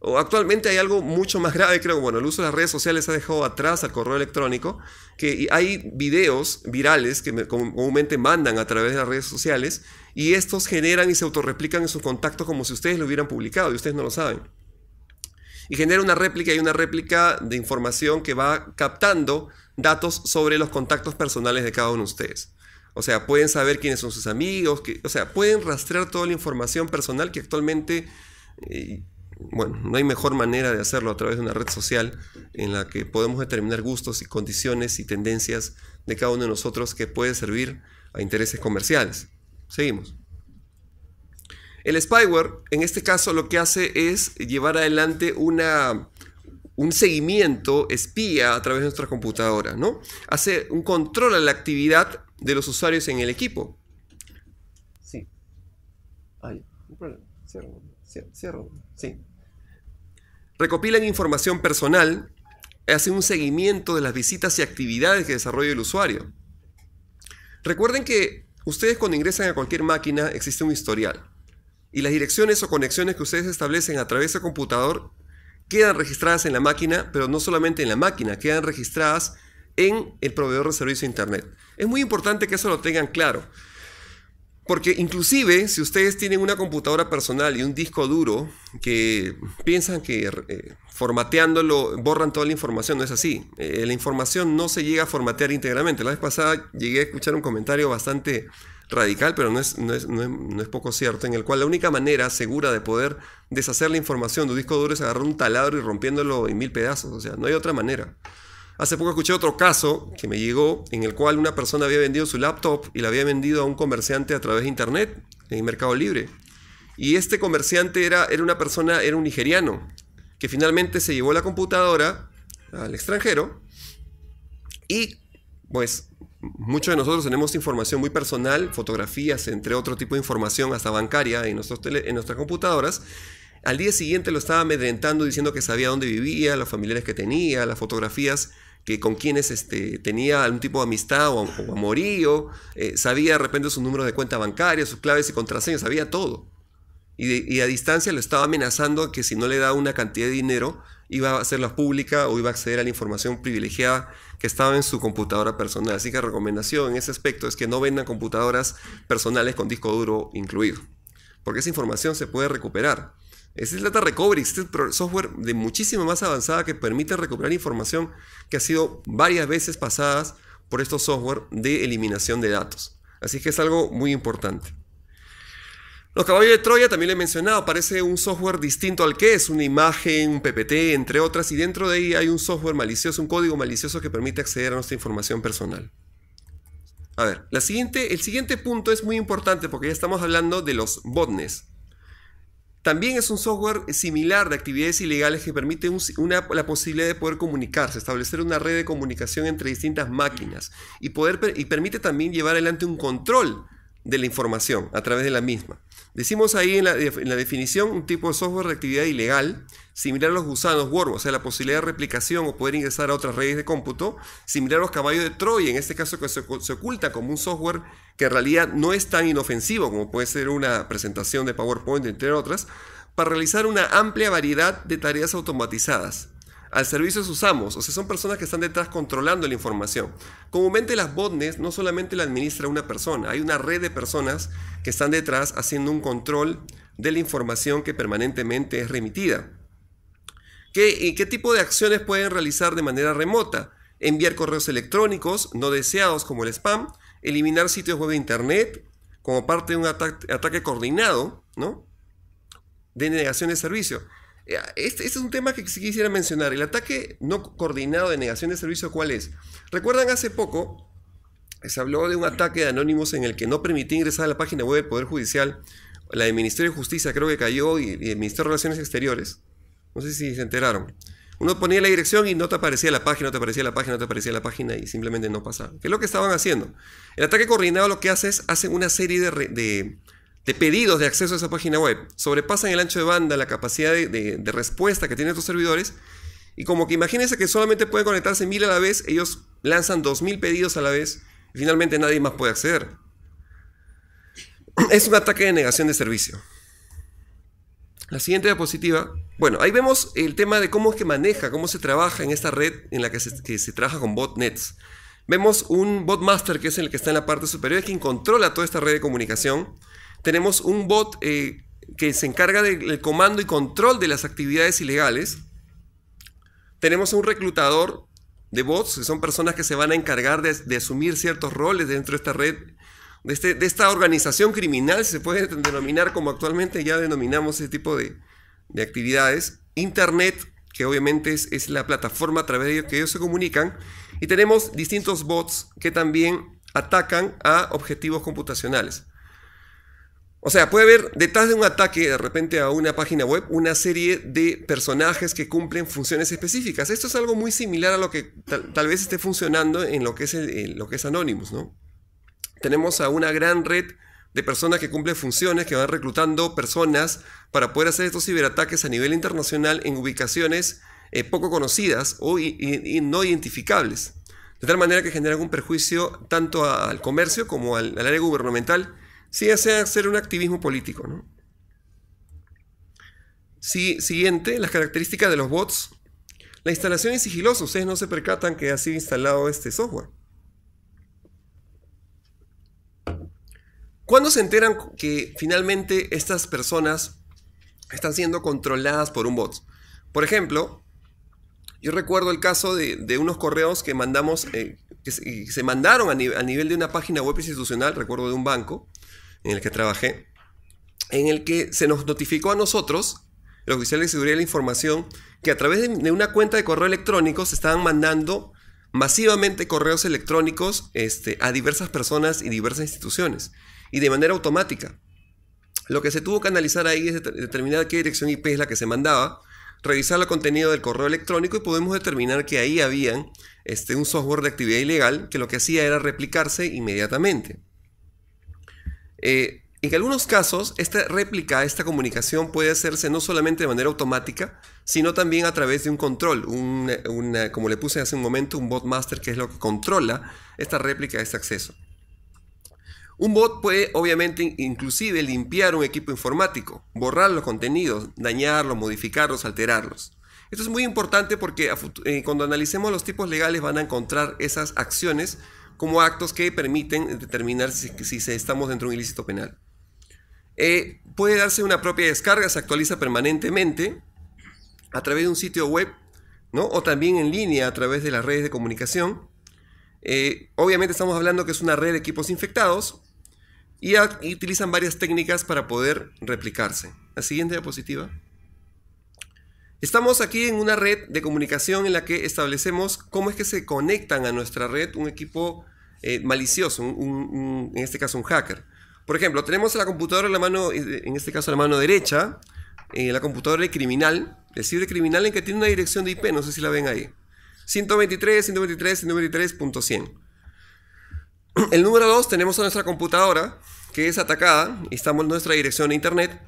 O actualmente hay algo mucho más grave, creo. Bueno, el uso de las redes sociales ha dejado atrás al correo electrónico, que hay videos virales que comúnmente mandan a través de las redes sociales y estos generan y se autorreplican en sus contactos como si ustedes lo hubieran publicado y ustedes no lo saben. Y genera una réplica y una réplica de información que va captando datos sobre los contactos personales de cada uno de ustedes. O sea, pueden saber quiénes son sus amigos, o sea, pueden rastrear toda la información personal que actualmente, eh, bueno, no hay mejor manera de hacerlo a través de una red social en la que podemos determinar gustos y condiciones y tendencias de cada uno de nosotros que puede servir a intereses comerciales. Seguimos. El spyware, en este caso, lo que hace es llevar adelante una, un seguimiento espía a través de nuestras computadora ¿no? Hace un control a la actividad de los usuarios en el equipo. Sí. un Cierro, cierro. Sí. Recopilan información personal, hacen un seguimiento de las visitas y actividades que desarrolla el usuario. Recuerden que Ustedes cuando ingresan a cualquier máquina existe un historial y las direcciones o conexiones que ustedes establecen a través del computador quedan registradas en la máquina, pero no solamente en la máquina, quedan registradas en el proveedor de servicio de Internet. Es muy importante que eso lo tengan claro. Porque inclusive si ustedes tienen una computadora personal y un disco duro que piensan que eh, formateándolo borran toda la información, no es así. Eh, la información no se llega a formatear íntegramente. La vez pasada llegué a escuchar un comentario bastante radical, pero no es, no es poco cierto, en el cual la única manera segura de poder deshacer la información de un disco duro es agarrar un taladro y rompiéndolo en mil pedazos. O sea, no hay otra manera. Hace poco escuché otro caso que me llegó en el cual una persona había vendido su laptop y la había vendido a un comerciante a través de internet en Mercado Libre. Y este comerciante era, era una persona, era un nigeriano, que finalmente se llevó la computadora al extranjero y pues muchos de nosotros tenemos información muy personal, fotografías, entre otro tipo de información, hasta bancaria, en, en nuestras computadoras. Al día siguiente lo estaba amedrentando diciendo que sabía dónde vivía, los familiares que tenía, las fotografías que con quienes este, tenía algún tipo de amistad o, amorío, eh, sabía de repente su número de cuenta bancaria, sus claves y contraseñas, sabía todo. Y, a distancia lo estaba amenazando que si no le daba una cantidad de dinero, iba a hacerla pública o iba a acceder a la información privilegiada que estaba en su computadora personal. Así que recomendación en ese aspecto es que no vendan computadoras personales con disco duro incluido, porque esa información se puede recuperar. Este es Data Recovery, este es software de muchísima más avanzada que permite recuperar información que ha sido varias veces pasadas por estos software de eliminación de datos. Así que es algo muy importante. Los caballos de Troya también lo he mencionado, parece un software distinto al que es, una imagen, un PPT, entre otras, y dentro de ahí hay un software malicioso, un código malicioso que permite acceder a nuestra información personal. A ver, la siguiente, el siguiente punto es muy importante porque ya estamos hablando de los botnets. También es un software similar de actividades ilegales que permite la posibilidad de poder comunicarse, establecer una red de comunicación entre distintas máquinas y, poder, y permite también llevar adelante un control de la información a través de la misma. Decimos ahí en la, definición un tipo de software de actividad ilegal, similar a los gusanos Worm, o sea, la posibilidad de replicación o poder ingresar a otras redes de cómputo, similar a los caballos de Troya, en este caso que se oculta como un software que en realidad no es tan inofensivo como puede ser una presentación de PowerPoint, entre otras, para realizar una amplia variedad de tareas automatizadas al servicio de sus o sea, son personas que están detrás controlando la información. Comúnmente las botnets no solamente la administra una persona, hay una red de personas que están detrás haciendo un control de la información que permanentemente es remitida. ¿Qué, y ¿Qué tipo de acciones pueden realizar de manera remota? Enviar correos electrónicos no deseados como el spam, eliminar sitios web de internet como parte de un ataque coordinado, ¿no? De negación de servicio eh, este, este, es un tema que quisiera mencionar. El ataque no coordinado de negación de servicio, ¿cuál es? Recuerdan hace poco, eh, se habló de un ataque de anónimos en el que no permitía ingresar a la página web del Poder Judicial, la del Ministerio de Justicia creo que cayó y, el Ministerio de Relaciones Exteriores. No sé si se enteraron. Uno ponía la dirección y no te aparecía la página, no te aparecía la página, no te aparecía la página y simplemente no pasaba. ¿Qué es lo que estaban haciendo? El ataque coordinado lo que hace es hacer una serie de de pedidos de acceso a esa página web sobrepasan el ancho de banda, la capacidad de, respuesta que tienen estos servidores, y como que imagínense que solamente pueden conectarse mil a la vez, ellos lanzan dos mil pedidos a la vez y finalmente nadie más puede acceder. Es un ataque de negación de servicio. La siguiente diapositiva. Bueno, ahí vemos el tema de cómo es que maneja, cómo se trabaja en esta red en la que se, se trabaja con botnets. Vemos un botmaster que es el que está en la parte superior, es quien controla toda esta red de comunicación tenemos un bot eh, que se encarga del comando y control de las actividades ilegales. Tenemos un reclutador de bots, que son personas que se van a encargar de, asumir ciertos roles dentro de esta red, de, este, esta organización criminal, se puede denominar como actualmente ya denominamos ese tipo de, actividades. Internet, que obviamente es, la plataforma a través de la que ellos se comunican. Y tenemos distintos bots que también atacan a objetivos computacionales. O sea, puede haber detrás de un ataque de repente a una página web una serie de personajes que cumplen funciones específicas. Esto es algo muy similar a lo que tal, vez esté funcionando en lo que es, lo que es Anonymous, Tenemos a una gran red de personas que cumplen funciones, que van reclutando personas para poder hacer estos ciberataques a nivel internacional en ubicaciones eh, poco conocidas o no identificables. De tal manera que generan algún perjuicio tanto al comercio como al área gubernamental Sí desea hacer un activismo político, siguiente, las características de los bots. La instalación es sigilosa, ustedes no se percatan que ha sido instalado este software. ¿Cuándo se enteran que finalmente estas personas están siendo controladas por un bot? Por ejemplo, yo recuerdo el caso de, unos correos que mandamos, eh, que se, mandaron a, nivel de una página web institucional, recuerdo de un banco, en el que trabajé, en el que se nos notificó a nosotros, el oficial de seguridad de la información, que a través de una cuenta de correo electrónico se estaban mandando masivamente correos electrónicos este, a diversas personas y diversas instituciones, y de manera automática. Lo que se tuvo que analizar ahí es determinar qué dirección IP es la que se mandaba, revisar el contenido del correo electrónico y podemos determinar que ahí había este, un software de actividad ilegal que lo que hacía era replicarse inmediatamente. Eh, en algunos casos, esta réplica, esta comunicación puede hacerse no solamente de manera automática, sino también a través de un control, como le puse hace un momento, un bot master que es lo que controla esta réplica, este acceso. Un bot puede obviamente inclusive limpiar un equipo informático, borrar los contenidos, dañarlos, modificarlos, alterarlos. Esto es muy importante porque eh, cuando analicemos los tipos legales van a encontrar esas acciones como actos que permiten determinar si, si estamos dentro de un ilícito penal. Eh, puede darse una propia descarga, se actualiza permanentemente a través de un sitio web o también en línea a través de las redes de comunicación. Eh, obviamente estamos hablando que es una red de equipos infectados y utilizan varias técnicas para poder replicarse. La siguiente diapositiva. Estamos aquí en una red de comunicación en la que establecemos cómo es que se conectan a nuestra red un equipo eh, malicioso, en este caso un hacker. Por ejemplo, tenemos la computadora en la mano, eh, en este caso la mano derecha, eh, la computadora de criminal, el cibercriminal criminal en que tiene una dirección de IP, no sé si la ven ahí. 123, 123, 123.100. El número 2 tenemos a nuestra computadora que es atacada, y estamos en nuestra dirección de internet.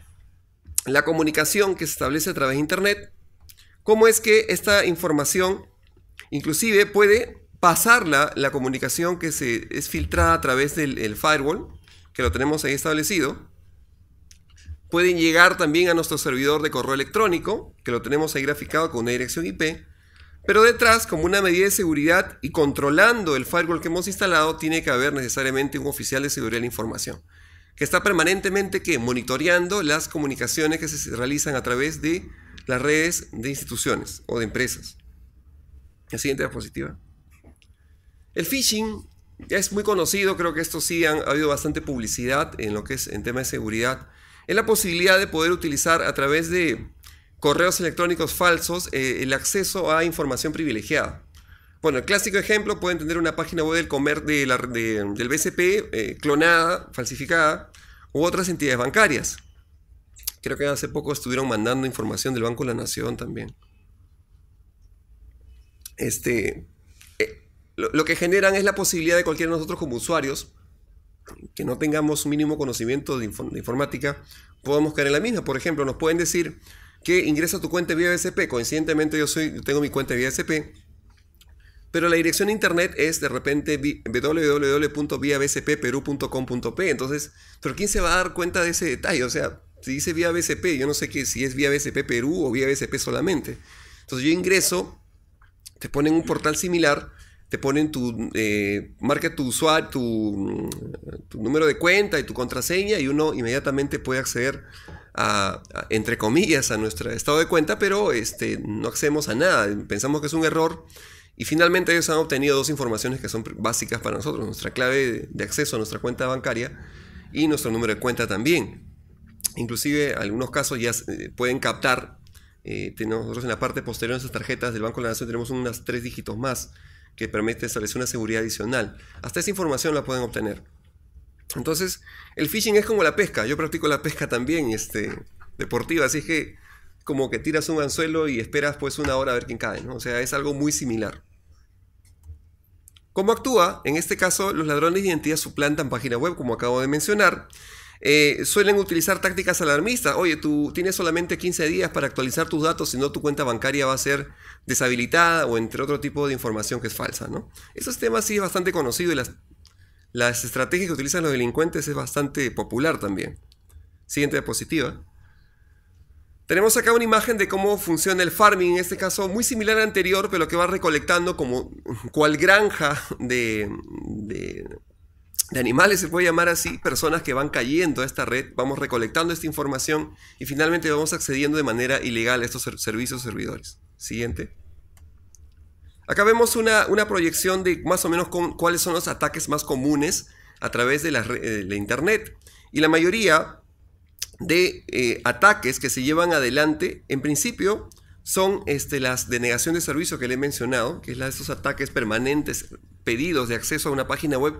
La comunicación que se establece a través de internet cómo es que esta información inclusive puede pasarla la comunicación que se es filtrada a través del firewall, que lo tenemos ahí establecido. Pueden llegar también a nuestro servidor de correo electrónico, que lo tenemos ahí graficado con una dirección IP. Pero detrás, como una medida de seguridad y controlando el firewall que hemos instalado, tiene que haber necesariamente un oficial de seguridad de la información, que está permanentemente que monitoreando las comunicaciones que se realizan a través de las redes de instituciones o de empresas. La siguiente diapositiva. El phishing es muy conocido, creo que esto sí ha habido bastante publicidad en lo que es en tema de seguridad. Es la posibilidad de poder utilizar a través de correos electrónicos falsos eh, el acceso a información privilegiada. Bueno, el clásico ejemplo pueden tener una página web del, comer, del BCP eh, clonada, falsificada, u otras entidades bancarias. Creo que hace poco estuvieron mandando información del Banco de la Nación también. Este, eh, lo, que generan es la posibilidad de cualquiera de nosotros como usuarios que no tengamos un mínimo conocimiento de, informática, podamos caer en la misma. Por ejemplo, nos pueden decir que ingresa tu cuenta vía BSP. Coincidentemente yo, soy, tengo mi cuenta vía BSP. Pero la dirección de internet es de repente p Entonces, ¿pero quién se va a dar cuenta de ese detalle? O sea, se dice vía BCP, yo no sé qué, si es vía BCP Perú o vía BCP solamente. Entonces yo ingreso, te ponen un portal similar, te ponen tu, eh, marca tu usuario, mm, tu, número de cuenta y tu contraseña y uno inmediatamente puede acceder a, entre comillas, a nuestro estado de cuenta, pero este, no accedemos a nada, pensamos que es un error y finalmente ellos han obtenido dos informaciones que son básicas para nosotros, nuestra clave de acceso a nuestra cuenta bancaria y nuestro número de cuenta también. Inclusive, algunos casos ya eh, pueden captar. Eh, nosotros en la parte posterior de esas tarjetas del Banco de la Nación tenemos unas tres dígitos más que permite establecer una seguridad adicional. Hasta esa información la pueden obtener. Entonces, el phishing es como la pesca. Yo practico la pesca también, este, deportiva, así es que como que tiras un anzuelo y esperas pues una hora a ver quién cae, O sea, es algo muy similar. ¿Cómo actúa? En este caso, los ladrones de identidad suplantan página web, como acabo de mencionar, eh, suelen utilizar tácticas alarmistas. Oye, tú tienes solamente 15 días para actualizar tus datos, si no tu cuenta bancaria va a ser deshabilitada o entre otro tipo de información que es falsa, ¿no? Esos temas sí es bastante conocido y las, estrategias que utilizan los delincuentes es bastante popular también. Siguiente diapositiva. Tenemos acá una imagen de cómo funciona el farming, en este caso muy similar al anterior, pero que va recolectando como cual granja de de animales, se puede llamar así, personas que van cayendo a esta red, vamos recolectando esta información y finalmente vamos accediendo de manera ilegal a estos servicios servidores. Siguiente. Acá vemos una, proyección de más o menos cuáles son los ataques más comunes a través de la, de eh, Internet. Y la mayoría de eh, ataques que se llevan adelante, en principio, son este, las denegación de servicio que le he mencionado, que es la de estos ataques permanentes, pedidos de acceso a una página web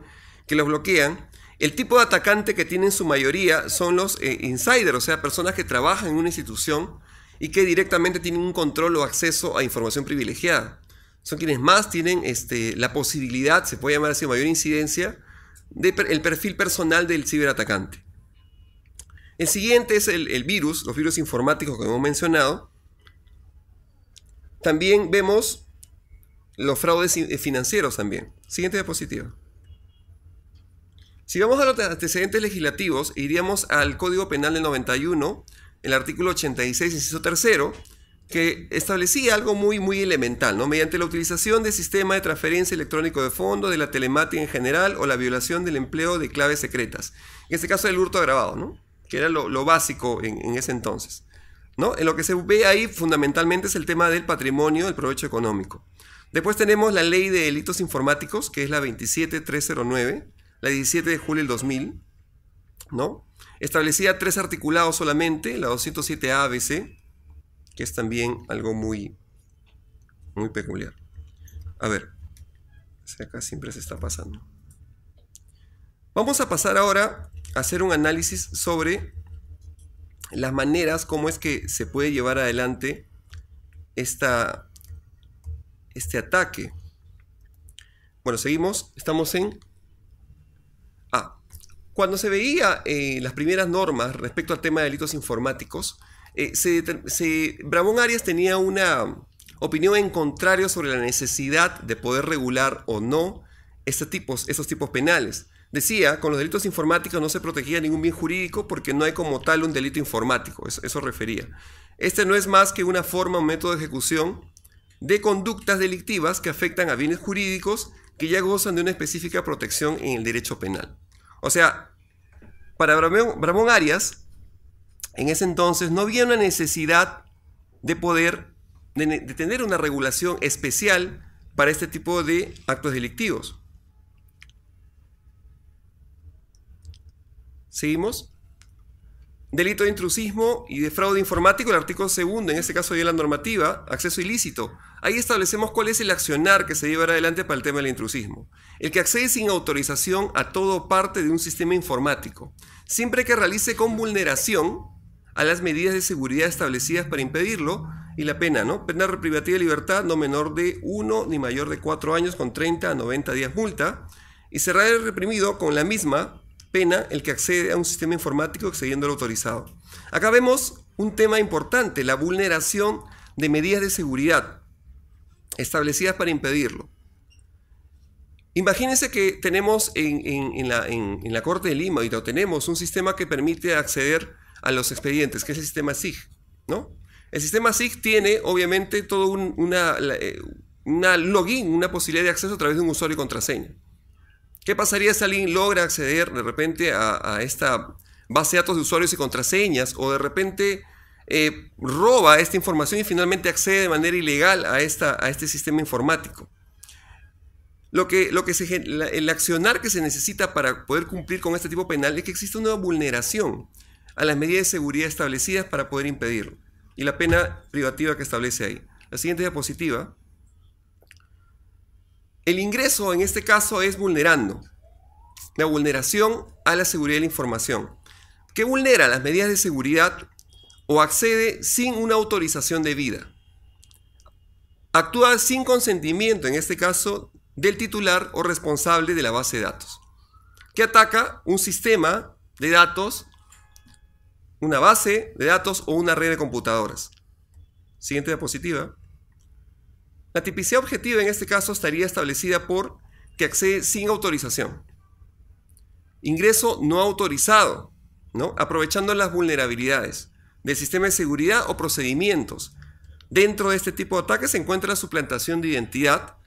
que los bloquean. El tipo de atacante que tienen su mayoría son los eh, insiders, o sea, personas que trabajan en una institución y que directamente tienen un control o acceso a información privilegiada. Son quienes más tienen este, la posibilidad, se puede llamar así, mayor incidencia, del perfil personal del ciberatacante. El siguiente es el, el virus, los virus informáticos que hemos mencionado. También vemos los fraudes eh, financieros también. Siguiente diapositiva. Si vamos a los antecedentes legislativos, iríamos al Código Penal del 91, el artículo 86, inciso tercero, que establecía algo muy, muy elemental, ¿no? Mediante la utilización de sistema de transferencia electrónico de fondo, de la telemática en general o la violación del empleo de claves secretas. En este caso, el hurto agravado, Que era lo, básico en, ese entonces. ¿no? En lo que se ve ahí fundamentalmente es el tema del patrimonio, del provecho económico. Después tenemos la ley de delitos informáticos, que es la 27309 la 17 de julio del 2000, ¿no? Establecía tres articulados solamente, la 207 A, que es también algo muy, muy peculiar. A ver, acá siempre se está pasando. Vamos a pasar ahora a hacer un análisis sobre las maneras, cómo es que se puede llevar adelante este ataque. Bueno, seguimos. Estamos en cuando se veía eh, las primeras normas respecto al tema de delitos informáticos, eh, Bramón Arias tenía una opinión en contrario sobre la necesidad de poder regular o no este tipos, esos tipos penales. Decía, con los delitos informáticos no se protegía ningún bien jurídico porque no hay como tal un delito informático, eso, eso refería. Este no es más que una forma o método de ejecución de conductas delictivas que afectan a bienes jurídicos que ya gozan de una específica protección en el derecho penal. O sea, para Bramón, Arias, en ese entonces no había una necesidad de poder, de, tener una regulación especial para este tipo de actos delictivos. ¿Seguimos? Delito de intrusismo y de fraude informático, el artículo segundo, en este caso de la normativa, acceso ilícito. Ahí establecemos cuál es el accionar que se llevará adelante para el tema del intrusismo el que accede sin autorización a todo parte de un sistema informático, siempre que realice con vulneración a las medidas de seguridad establecidas para impedirlo y la pena, ¿no? Pena privativa de libertad no menor de 1 ni mayor de 4 años con 30 a 90 días multa y será el reprimido con la misma pena el que accede a un sistema informático excediendo lo autorizado. Acá vemos un tema importante, la vulneración de medidas de seguridad establecidas para impedirlo. Imagínense que tenemos en, la, Corte de Lima, y tenemos, un sistema que permite acceder a los expedientes, que es el sistema SIG, ¿no? El sistema SIG tiene, obviamente, todo un, una, eh, login, una posibilidad de acceso a través de un usuario y contraseña. ¿Qué pasaría si alguien logra acceder de repente a, esta base de datos de usuarios y contraseñas o de repente eh, roba esta información y finalmente accede de manera ilegal a este sistema informático? que, lo que el accionar que se necesita para poder cumplir con este tipo penal es que existe una vulneración a las medidas de seguridad establecidas para poder impedirlo y la pena privativa que establece ahí. La siguiente diapositiva. El ingreso en este caso es vulnerando, la vulneración a la seguridad de la información, que vulnera las medidas de seguridad o accede sin una autorización debida. Actúa sin consentimiento, en este caso, del titular o responsable de la base de datos, que ataca un sistema de datos, una base de datos o una red de computadoras. Siguiente diapositiva. La tipicidad objetiva en este caso estaría establecida por que accede sin autorización. Ingreso no autorizado, ¿no? aprovechando las vulnerabilidades del sistema de seguridad o procedimientos. Dentro de este tipo de ataques se encuentra la suplantación de identidad,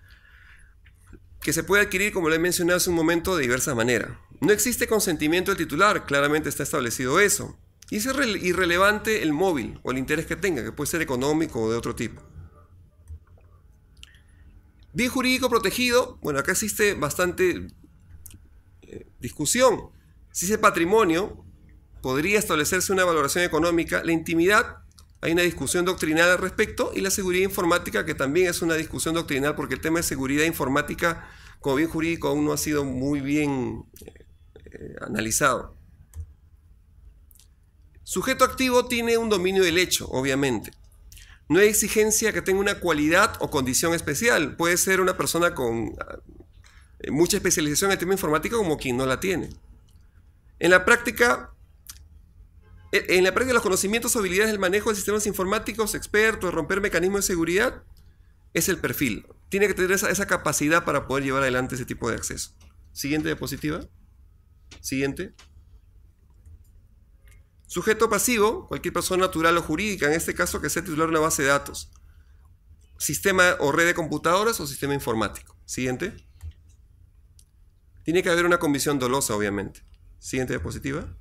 que se puede adquirir, como lo he mencionado hace un momento, de diversas maneras. No existe consentimiento del titular, claramente está establecido eso. Y es irrelevante el móvil o el interés que tenga, que puede ser económico o de otro tipo. Bien jurídico protegido, bueno, acá existe bastante eh, discusión. Si ese patrimonio podría establecerse una valoración económica, la intimidad, hay una discusión doctrinal al respecto, y la seguridad informática, que también es una discusión doctrinal, porque el tema de seguridad informática como bien jurídico aún no ha sido muy bien eh, analizado. Sujeto activo tiene un dominio del hecho, obviamente. No hay exigencia que tenga una cualidad o condición especial. Puede ser una persona con eh, mucha especialización en el tema informático como quien no la tiene. En la práctica, e, en la los conocimientos o habilidades del manejo de sistemas informáticos, experto romper mecanismos de seguridad, es el perfil tiene que tener esa, capacidad para poder llevar adelante ese tipo de acceso. Siguiente diapositiva. Siguiente. Sujeto pasivo, cualquier persona natural o jurídica, en este caso que sea titular de una base de datos, sistema o red de computadoras o sistema informático. Siguiente. Tiene que haber una comisión dolosa, obviamente. Siguiente diapositiva.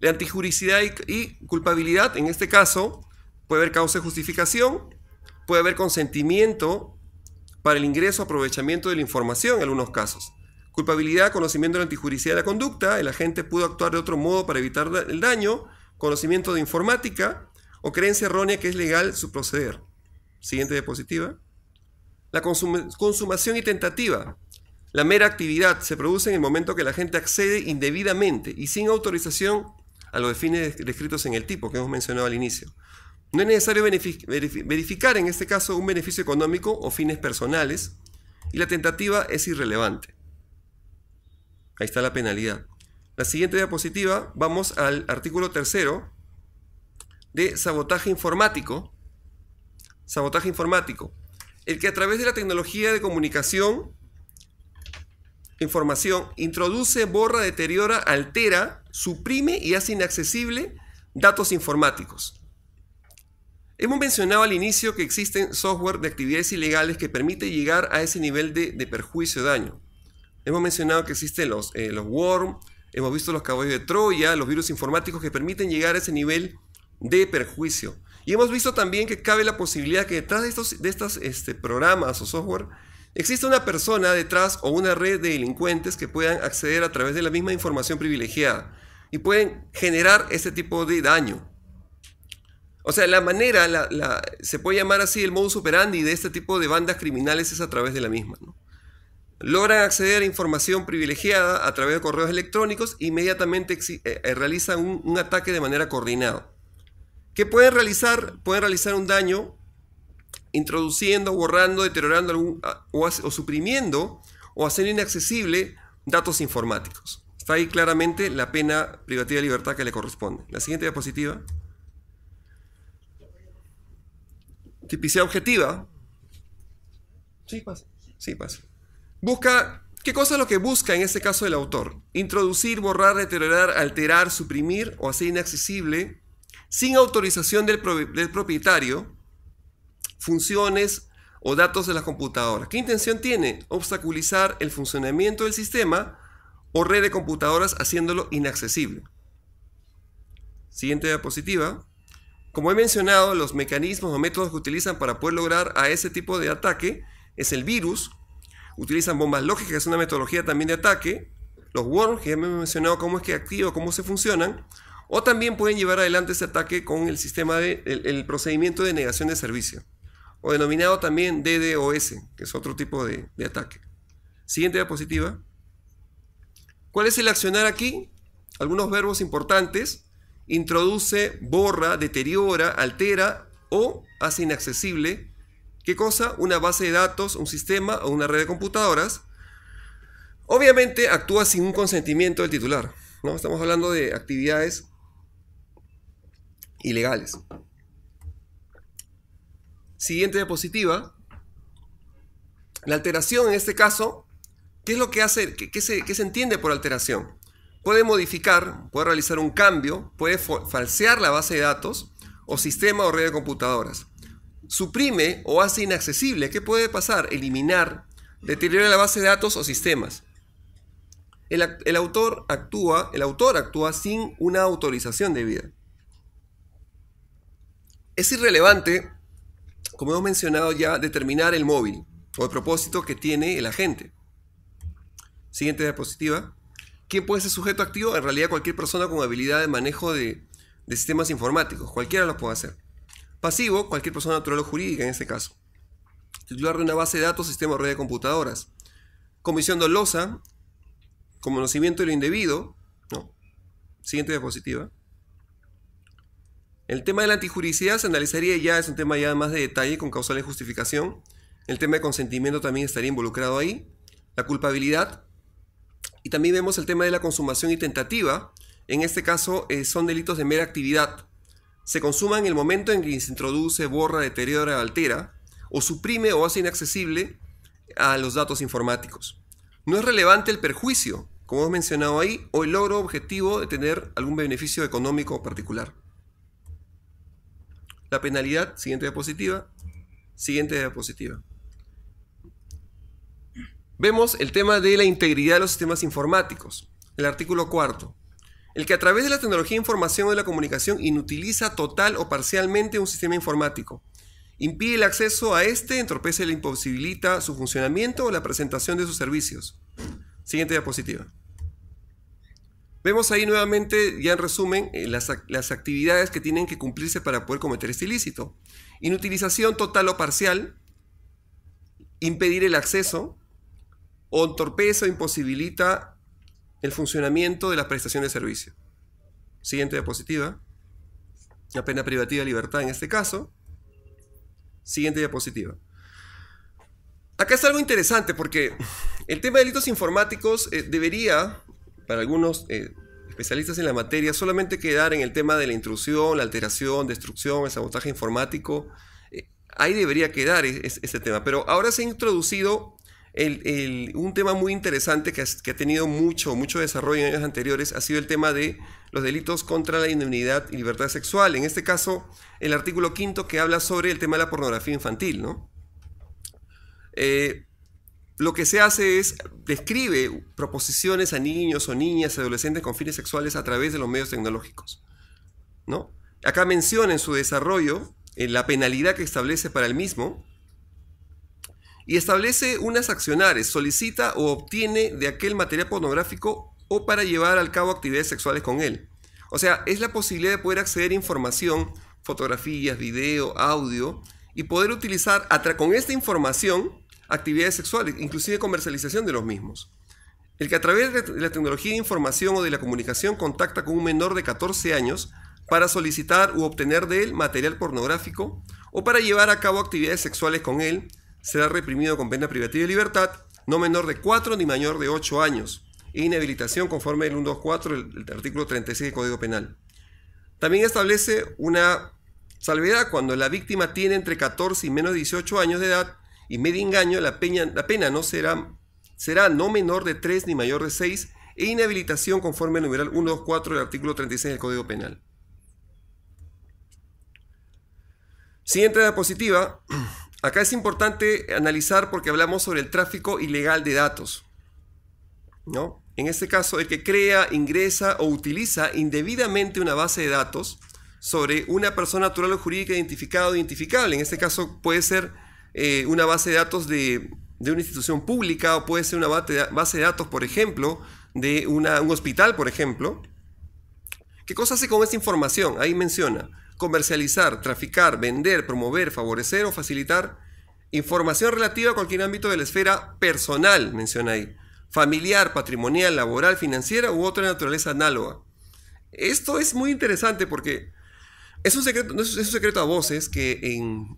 La antijuricidad y, y culpabilidad, en este caso, puede haber causa de justificación, Puede haber consentimiento para el ingreso o aprovechamiento de la información en algunos casos. Culpabilidad, conocimiento de la antijuricidad de la conducta, el agente pudo actuar de otro modo para evitar el daño, conocimiento de informática o creencia errónea que es legal su proceder. Siguiente diapositiva. La consumación y tentativa. La mera actividad se produce en el momento que la gente accede indebidamente y sin autorización a los fines descritos en el tipo que hemos mencionado al inicio. No es necesario verificar en este caso un beneficio económico o fines personales y la tentativa es irrelevante. Ahí está la penalidad. La siguiente diapositiva, vamos al artículo tercero de sabotaje informático. Sabotaje informático. El que a través de la tecnología de comunicación, información, introduce, borra, deteriora, altera, suprime y hace inaccesible datos informáticos. Hemos mencionado al inicio que existen software de actividades ilegales que permite llegar a ese nivel de, perjuicio o daño. Hemos mencionado que existen los, eh, los worm, hemos visto los caballos de Troya, los virus informáticos que permiten llegar a ese nivel de perjuicio. Y hemos visto también que cabe la posibilidad que detrás de estos, de este, programas o software existe una persona detrás o una red de delincuentes que puedan acceder a través de la misma información privilegiada y pueden generar ese tipo de daño. O sea, la manera, la, se puede llamar así el modus operandi de este tipo de bandas criminales es a través de la misma. Logran acceder a información privilegiada a través de correos electrónicos e inmediatamente eh, eh, realizan un, ataque de manera coordinada. ¿Qué pueden realizar? Pueden realizar un daño introduciendo, borrando, deteriorando algún, o, o suprimiendo o haciendo inaccesible datos informáticos. Está ahí claramente la pena privativa de libertad que le corresponde. La siguiente diapositiva. tipicidad objetiva. Sí pasa. Sí pasa. Busca, ¿qué cosa es lo que busca en este caso el autor? Introducir, borrar, deteriorar, alterar, suprimir o hacer inaccesible, sin autorización del, del propietario, funciones o datos de las computadoras. ¿Qué intención tiene? Obstaculizar el funcionamiento del sistema o red de computadoras haciéndolo inaccesible. Siguiente diapositiva. Como he mencionado, los mecanismos o métodos que utilizan para poder lograr a ese tipo de ataque es el virus, utilizan bombas lógicas, que es una metodología también de ataque, los worms, que ya me he mencionado cómo es que activa, cómo se funcionan, o también pueden llevar adelante ese ataque con el sistema de, el, procedimiento de negación de servicio, o denominado también DDoS, que es otro tipo de, de ataque. Siguiente diapositiva. ¿Cuál es el accionar aquí? Algunos verbos importantes introduce, borra, deteriora, altera o hace inaccesible. ¿Qué cosa? Una base de datos, un sistema o una red de computadoras. Obviamente actúa sin un consentimiento del titular. ¿no? Estamos hablando de actividades ilegales. Siguiente diapositiva. La alteración en este caso, ¿qué es lo que hace? qué se entiende por alteración? puede modificar, puede realizar un cambio, puede falsear la base de datos o sistema o red de computadoras. Suprime o hace inaccesible. ¿Qué puede pasar? Eliminar, deteriorar la base de datos o sistemas. El, autor actúa, el autor actúa sin una autorización debida. Es irrelevante, como hemos mencionado ya, determinar el móvil o el propósito que tiene el agente. Siguiente diapositiva. ¿Quién puede ser sujeto activo? En realidad cualquier persona con habilidad de manejo de, sistemas informáticos. Cualquiera los puede hacer. Pasivo, cualquier persona natural o jurídica en este caso. Titular de una base de datos, sistema o red de computadoras. Comisión dolosa, conocimiento de lo indebido. No. Siguiente diapositiva. El tema de la antijuricidad se analizaría ya, es un tema ya más de detalle con causal de justificación. El tema de consentimiento también estaría involucrado ahí. La culpabilidad, y también vemos el tema de la consumación y tentativa. En este caso eh, son delitos de mera actividad. Se consuma en el momento en que se introduce, borra, deteriora, altera o suprime o hace inaccesible a los datos informáticos. No es relevante el perjuicio, como hemos mencionado ahí, o el logro objetivo de tener algún beneficio económico particular. La penalidad, siguiente diapositiva, siguiente diapositiva. Vemos el tema de la integridad de los sistemas informáticos, el artículo cuarto. El que a través de la tecnología de información o de la comunicación inutiliza total o parcialmente un sistema informático, impide el acceso a este, entorpece le imposibilita su funcionamiento o la presentación de sus servicios. Siguiente diapositiva. Vemos ahí nuevamente, ya en resumen, eh, las, las, actividades que tienen que cumplirse para poder cometer este ilícito. Inutilización total o parcial, impedir el acceso, o entorpeza o imposibilita el funcionamiento de las prestaciones de servicio. Siguiente diapositiva. La pena privativa de libertad en este caso. Siguiente diapositiva. Acá está algo interesante porque el tema de delitos informáticos eh, debería, para algunos eh, especialistas en la materia, solamente quedar en el tema de la intrusión, la alteración, destrucción, el sabotaje informático. Eh, ahí debería quedar e-, ese este tema. Pero ahora se ha introducido un tema muy interesante que, ha tenido mucho, mucho desarrollo en años anteriores ha sido el tema de los delitos contra la indemnidad y libertad sexual. En este caso, el artículo quinto que habla sobre el tema de la pornografía infantil, ¿no? Eh, lo que se hace es describe proposiciones a niños o niñas, adolescentes con fines sexuales a través de los medios tecnológicos. ¿no? Acá menciona en su desarrollo la penalidad que establece para el mismo y establece unas accionares, solicita o obtiene de aquel material pornográfico o para llevar al cabo actividades sexuales con él. O sea, es la posibilidad de poder acceder a información, fotografías, video, audio, y poder utilizar con esta información actividades sexuales, inclusive comercialización de los mismos. El que a través de la tecnología de información o de la comunicación contacta con un menor de 14 años para solicitar u obtener de él material pornográfico o para llevar a cabo actividades sexuales con él, será reprimido con pena privativa de libertad no menor de 4 ni mayor de 8 años e inhabilitación conforme el 124 del artículo 36 del Código Penal. También establece una salvedad cuando la víctima tiene entre 14 y menos de 18 años de edad y medio engaño, la, la pena no será, será no menor de 3 ni mayor de 6 e inhabilitación conforme al numeral 124 del artículo 36 del Código Penal. Siguiente diapositiva, Acá es importante analizar porque hablamos sobre el tráfico ilegal de datos. ¿no? En este caso, el que crea, ingresa o utiliza indebidamente una base de datos sobre una persona natural o jurídica identificada o identificable. En este caso puede ser eh, una base de datos de, una institución pública o puede ser una base de datos, por ejemplo, de un hospital, por ejemplo. ¿Qué cosa hace con esta información? Ahí menciona comercializar, traficar, vender, promover, favorecer o facilitar información relativa a cualquier ámbito de la esfera personal, menciona ahí, familiar, patrimonial, laboral, financiera u otra naturaleza análoga. Esto es muy interesante porque es un secreto, a voces que en,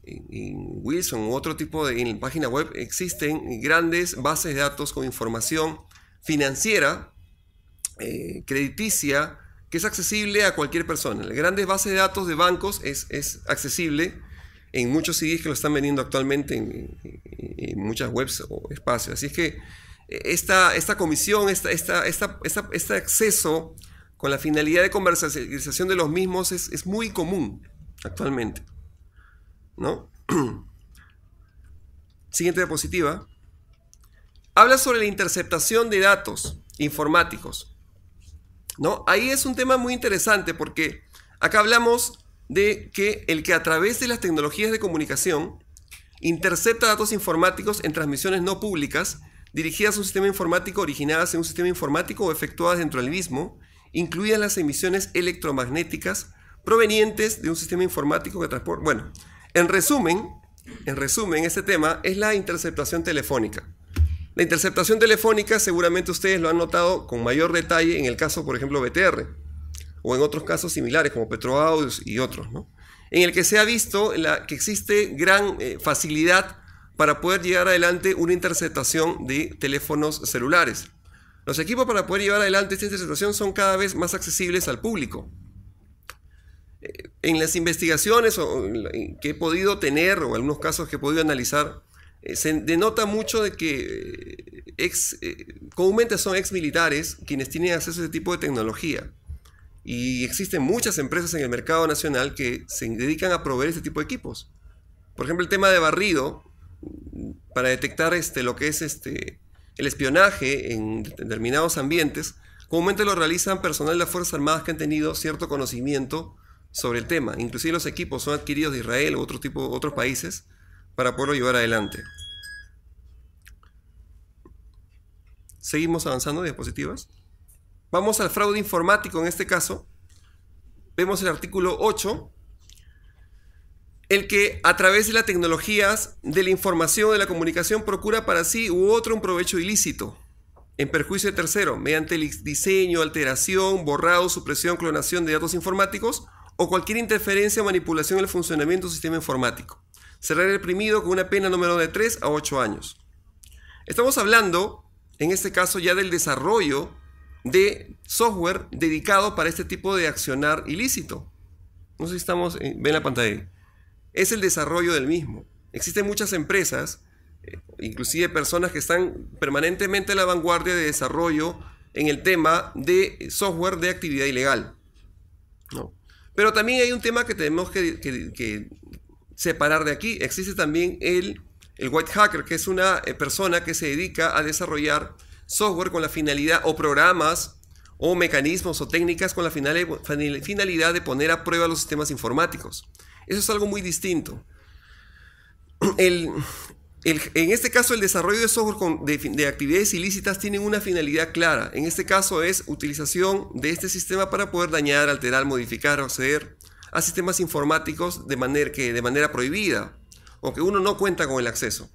Wilson u otro tipo de página web existen grandes bases de datos con información financiera, eh, crediticia, que es accesible a cualquier persona. Las grandes bases de datos de bancos es, accesible en muchos CDs que lo están vendiendo actualmente en, muchas webs o espacios. Así es que esta, esta comisión, esta, esta, este acceso con la finalidad de comercialización de los mismos es, muy común actualmente. ¿No? Siguiente diapositiva. Habla sobre la interceptación de datos informáticos. Ahí es un tema muy interesante porque acá hablamos de que el que a través de las tecnologías de comunicación intercepta datos informáticos en transmisiones no públicas dirigidas a un sistema informático originadas en un sistema informático o efectuadas dentro del mismo, incluidas las emisiones electromagnéticas provenientes de un sistema informático que transporta... Bueno, en resumen, en resumen, este tema es la interceptación telefónica. La interceptación telefónica seguramente ustedes lo han notado con mayor detalle en el caso, por ejemplo, BTR, o en otros casos similares como Petroaudios y otros, en el que se ha visto que existe gran eh, facilidad para poder llevar adelante una interceptación de teléfonos celulares. Los equipos para poder llevar adelante esta interceptación son cada vez más accesibles al público. Eh, en las investigaciones que he podido tener, o en algunos casos que he podido analizar, eh, se denota mucho de que eh, eh, comúnmente son ex militares quienes tienen acceso a este tipo de tecnología. Y existen muchas empresas en el mercado nacional que se dedican a proveer este tipo de equipos. Por ejemplo, el tema de barrido, para detectar este, lo que es este, el espionaje en determinados ambientes, comúnmente lo realizan personal de las Fuerzas Armadas que han tenido cierto conocimiento sobre el tema. Inclusive los equipos son adquiridos de Israel u tipo, otros países para poderlo llevar adelante. Seguimos avanzando, diapositivas. Vamos al fraude informático en este caso. Vemos el artículo 8, el que a través de las tecnologías de la información de la comunicación procura para sí u otro un provecho ilícito en perjuicio de tercero, mediante el diseño, alteración, borrado, supresión, clonación de datos informáticos o cualquier interferencia o manipulación en el funcionamiento del sistema informático será reprimido con una pena número de 3 a 8 años. Estamos hablando, en este caso, ya del desarrollo de software dedicado para este tipo de accionar ilícito. No sé si estamos, eh, ven la pantalla. Es el desarrollo del mismo. Existen muchas empresas, eh, inclusive personas que están permanentemente a la vanguardia de desarrollo en el tema de software de actividad ilegal. No. Pero también hay un tema que tenemos que, separar de aquí. Existe también el, el white hacker, que es una eh, persona que se dedica a desarrollar software con la finalidad o programas o mecanismos o técnicas con la finalidad de poner a prueba los sistemas informáticos. Eso es algo muy distinto. en este caso, el desarrollo de software de, actividades ilícitas tiene una finalidad clara. En este caso es utilización de este sistema para poder dañar, alterar, modificar o acceder a sistemas informáticos de manera, que, de manera prohibida o que uno no cuenta con el acceso.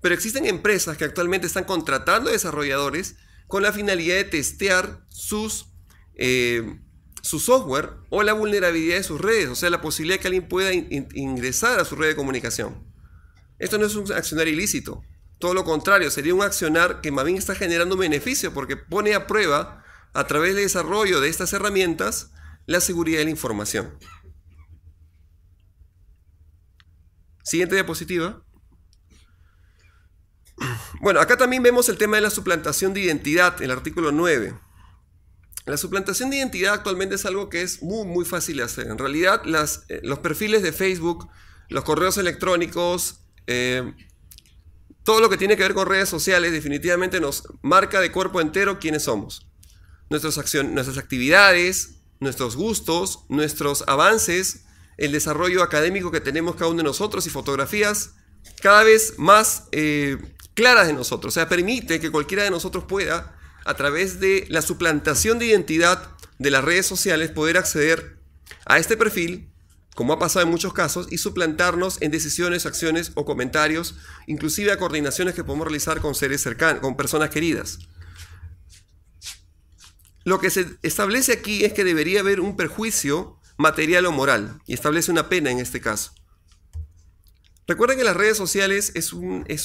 Pero existen empresas que actualmente están contratando desarrolladores con la finalidad de testear sus, eh, su software o la vulnerabilidad de sus redes, o sea, la posibilidad de que alguien pueda ingresar a su red de comunicación. Esto no es un accionar ilícito, todo lo contrario, sería un accionar que más bien está generando un beneficio porque pone a prueba a través del desarrollo de estas herramientas la seguridad de la información. Siguiente diapositiva. Bueno, acá también vemos el tema de la suplantación de identidad, el artículo 9. La suplantación de identidad actualmente es algo que es muy, muy fácil de hacer. En realidad, eh, los perfiles de Facebook, los correos electrónicos, eh, todo lo que tiene que ver con redes sociales definitivamente nos marca de cuerpo entero quiénes somos. Nuestras, acciones, nuestras actividades, nuestros gustos, nuestros avances, el desarrollo académico que tenemos cada uno de nosotros y fotografías cada vez más eh, claras de nosotros. O sea, permite que cualquiera de nosotros pueda, a través de la suplantación de identidad de las redes sociales, poder acceder a este perfil, como ha pasado en muchos casos, y suplantarnos en decisiones, acciones o comentarios, inclusive a coordinaciones que podemos realizar con seres cercanos, con personas queridas. Lo que se establece aquí es que debería haber un perjuicio material o moral y establece una pena en este caso. Recuerden que las redes sociales es,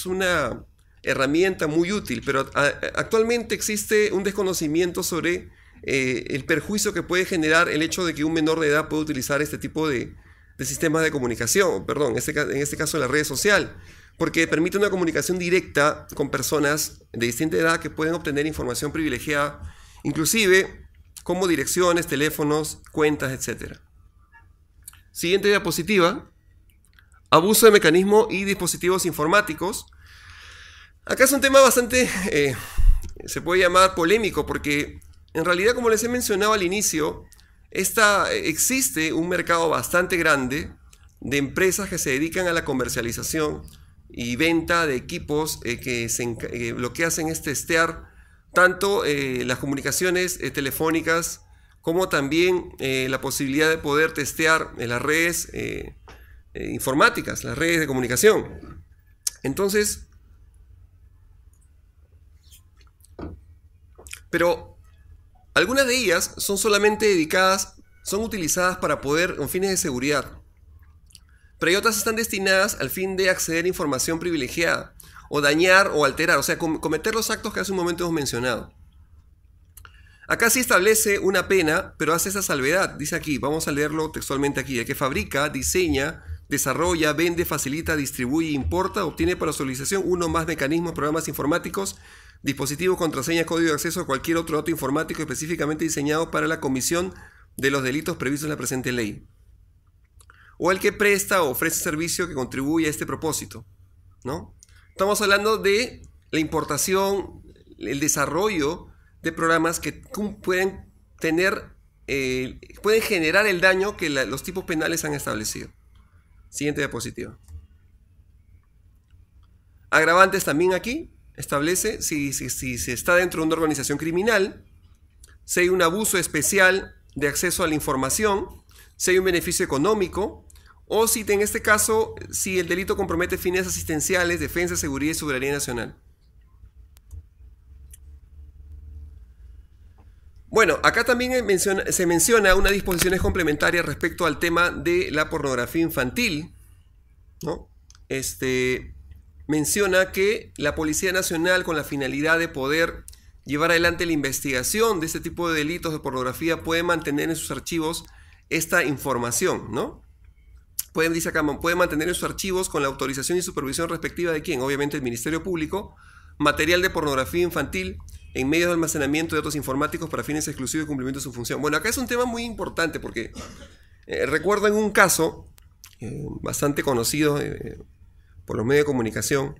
una herramienta muy útil, pero actualmente existe un desconocimiento sobre eh, el perjuicio que puede generar el hecho de que un menor de edad pueda utilizar este tipo de, sistemas de comunicación, perdón, en este, en este caso la red social, porque permite una comunicación directa con personas de distinta edad que pueden obtener información privilegiada inclusive como direcciones, teléfonos, cuentas, etc. Siguiente diapositiva, abuso de mecanismo y dispositivos informáticos. Acá es un tema bastante, eh, se puede llamar polémico, porque en realidad, como les he mencionado al inicio, esta, eh, existe un mercado bastante grande de empresas que se dedican a la comercialización y venta de equipos eh, que, se, lo que hacen es testear tanto eh, las comunicaciones eh, telefónicas como también eh, la posibilidad de poder testear las redes informáticas, las redes de comunicación. Entonces, pero algunas de ellas son solamente dedicadas, son utilizadas para poder con fines de seguridad pero hay otras están destinadas al fin de acceder a información privilegiada, o dañar o alterar, o sea, cometer los actos que hace un momento hemos mencionado. Acá sí establece una pena, pero hace esa salvedad. Dice aquí, vamos a leerlo textualmente aquí. El que fabrica, diseña, desarrolla, vende, facilita, distribuye, importa, obtiene para su utilización uno o más mecanismos, programas informáticos, dispositivos, contraseñas, código de acceso o cualquier otro dato informático específicamente diseñado para la comisión de los delitos previstos en la presente ley. O el que presta o ofrece servicio que contribuye a este propósito. ¿No? Estamos hablando de la importación, el desarrollo de programas que pueden tener, eh, pueden generar el daño que los tipos penales han establecido. Siguiente diapositiva. Agravantes también aquí establece si, si se está dentro de una organización criminal, si hay un abuso especial de acceso a la información, si hay un beneficio económico, o si en este caso, si el delito compromete fines asistenciales, defensa, seguridad y soberanía nacional. Bueno, acá también se menciona una disposiciones complementaria respecto al tema de la pornografía infantil, Este, menciona que la Policía Nacional, con la finalidad de poder llevar adelante la investigación de este tipo de delitos de pornografía, puede mantener en sus archivos esta información, ¿no? pueden, dice acá, pueden mantener en sus archivos con la autorización y supervisión respectiva de quién, obviamente el Ministerio Público, material de pornografía infantil en medios de almacenamiento de datos informáticos para fines exclusivos y cumplimiento de su función. Bueno, acá es un tema muy importante porque eh, recuerdo en un caso eh, bastante conocido eh, por los medios de comunicación,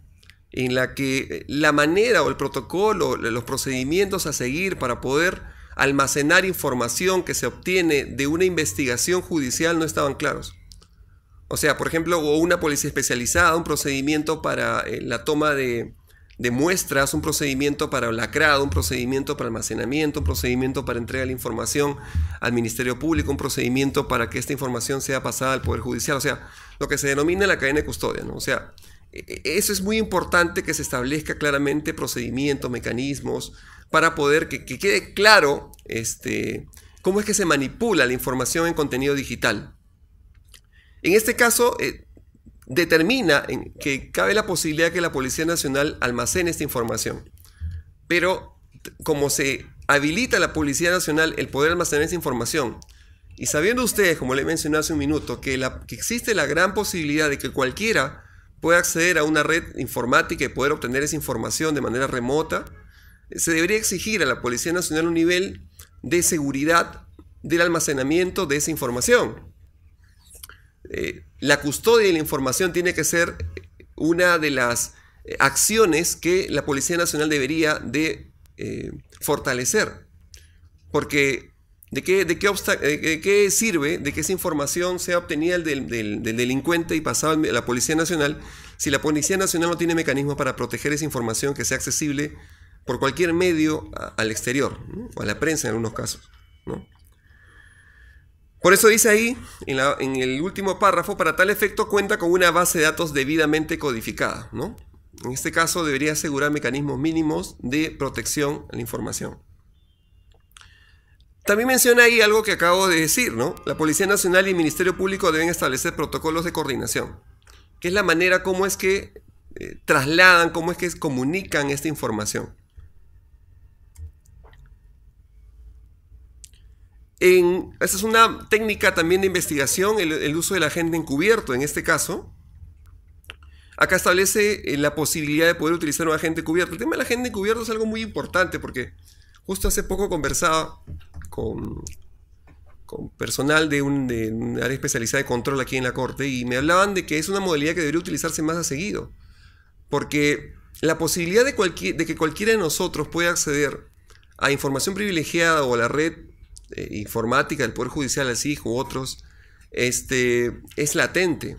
en la que la manera o el protocolo, los procedimientos a seguir para poder almacenar información que se obtiene de una investigación judicial no estaban claros. O sea, por ejemplo, una policía especializada, un procedimiento para eh, la toma de, muestras, un procedimiento para lacrado, un procedimiento para almacenamiento, un procedimiento para entrega de la información al Ministerio Público, un procedimiento para que esta información sea pasada al Poder Judicial. O sea, lo que se denomina la cadena de custodia, O sea, e, e, eso es muy importante que se establezca claramente procedimientos, mecanismos, para poder que, que, quede claro este, cómo es que se manipula la información en contenido digital. En este caso, eh, determina que cabe la posibilidad que la Policía Nacional almacene esta información. Pero como se habilita a la Policía Nacional el poder almacenar esa información, y sabiendo ustedes, como le mencioné hace un minuto, que, que existe la gran posibilidad de que cualquiera pueda acceder a una red informática y poder obtener esa información de manera remota, se debería exigir a la Policía Nacional un nivel de seguridad del almacenamiento de esa información. Eh, la custodia de la información tiene que ser una de las eh, acciones que la Policía Nacional debería de eh, fortalecer. Porque ¿de qué, de, qué sirve de que esa información sea obtenida del, delincuente y pasada a la Policía Nacional si la Policía Nacional no tiene mecanismos para proteger esa información que sea accesible por cualquier medio al exterior, o a la prensa en algunos casos? ¿no? Por eso dice ahí, en, el último párrafo, para tal efecto cuenta con una base de datos debidamente codificada, En este caso debería asegurar mecanismos mínimos de protección a la información. También menciona ahí algo que acabo de decir, ¿no? La Policía Nacional y el Ministerio Público deben establecer protocolos de coordinación, que es la manera como es que eh, trasladan, cómo es que comunican esta información. esa es una técnica también de investigación, el, uso del agente encubierto en este caso. Acá establece eh, la posibilidad de poder utilizar un agente encubierto. El tema del agente encubierto es algo muy importante porque justo hace poco conversaba con, con personal de un, área especializada de control aquí en la corte y me hablaban de que es una modalidad que debería utilizarse más a seguido. Porque la posibilidad de, de que cualquiera de nosotros pueda acceder a información privilegiada o a la red eh, informática, el Poder Judicial así u otros, este, es latente.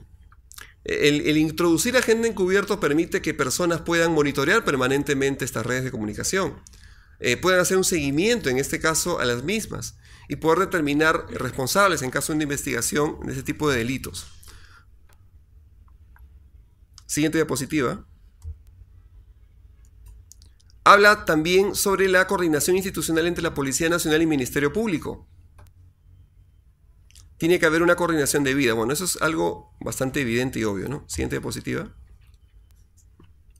El, introducir agenda encubierto permite que personas puedan monitorear permanentemente estas redes de comunicación, eh, puedan hacer un seguimiento, en este caso, a las mismas, y poder determinar responsables en caso de una investigación de este tipo de delitos. Siguiente diapositiva. Habla también sobre la coordinación institucional entre la Policía Nacional y Ministerio Público. Tiene que haber una coordinación debida. Bueno, eso es algo bastante evidente y obvio, ¿no? Siguiente diapositiva.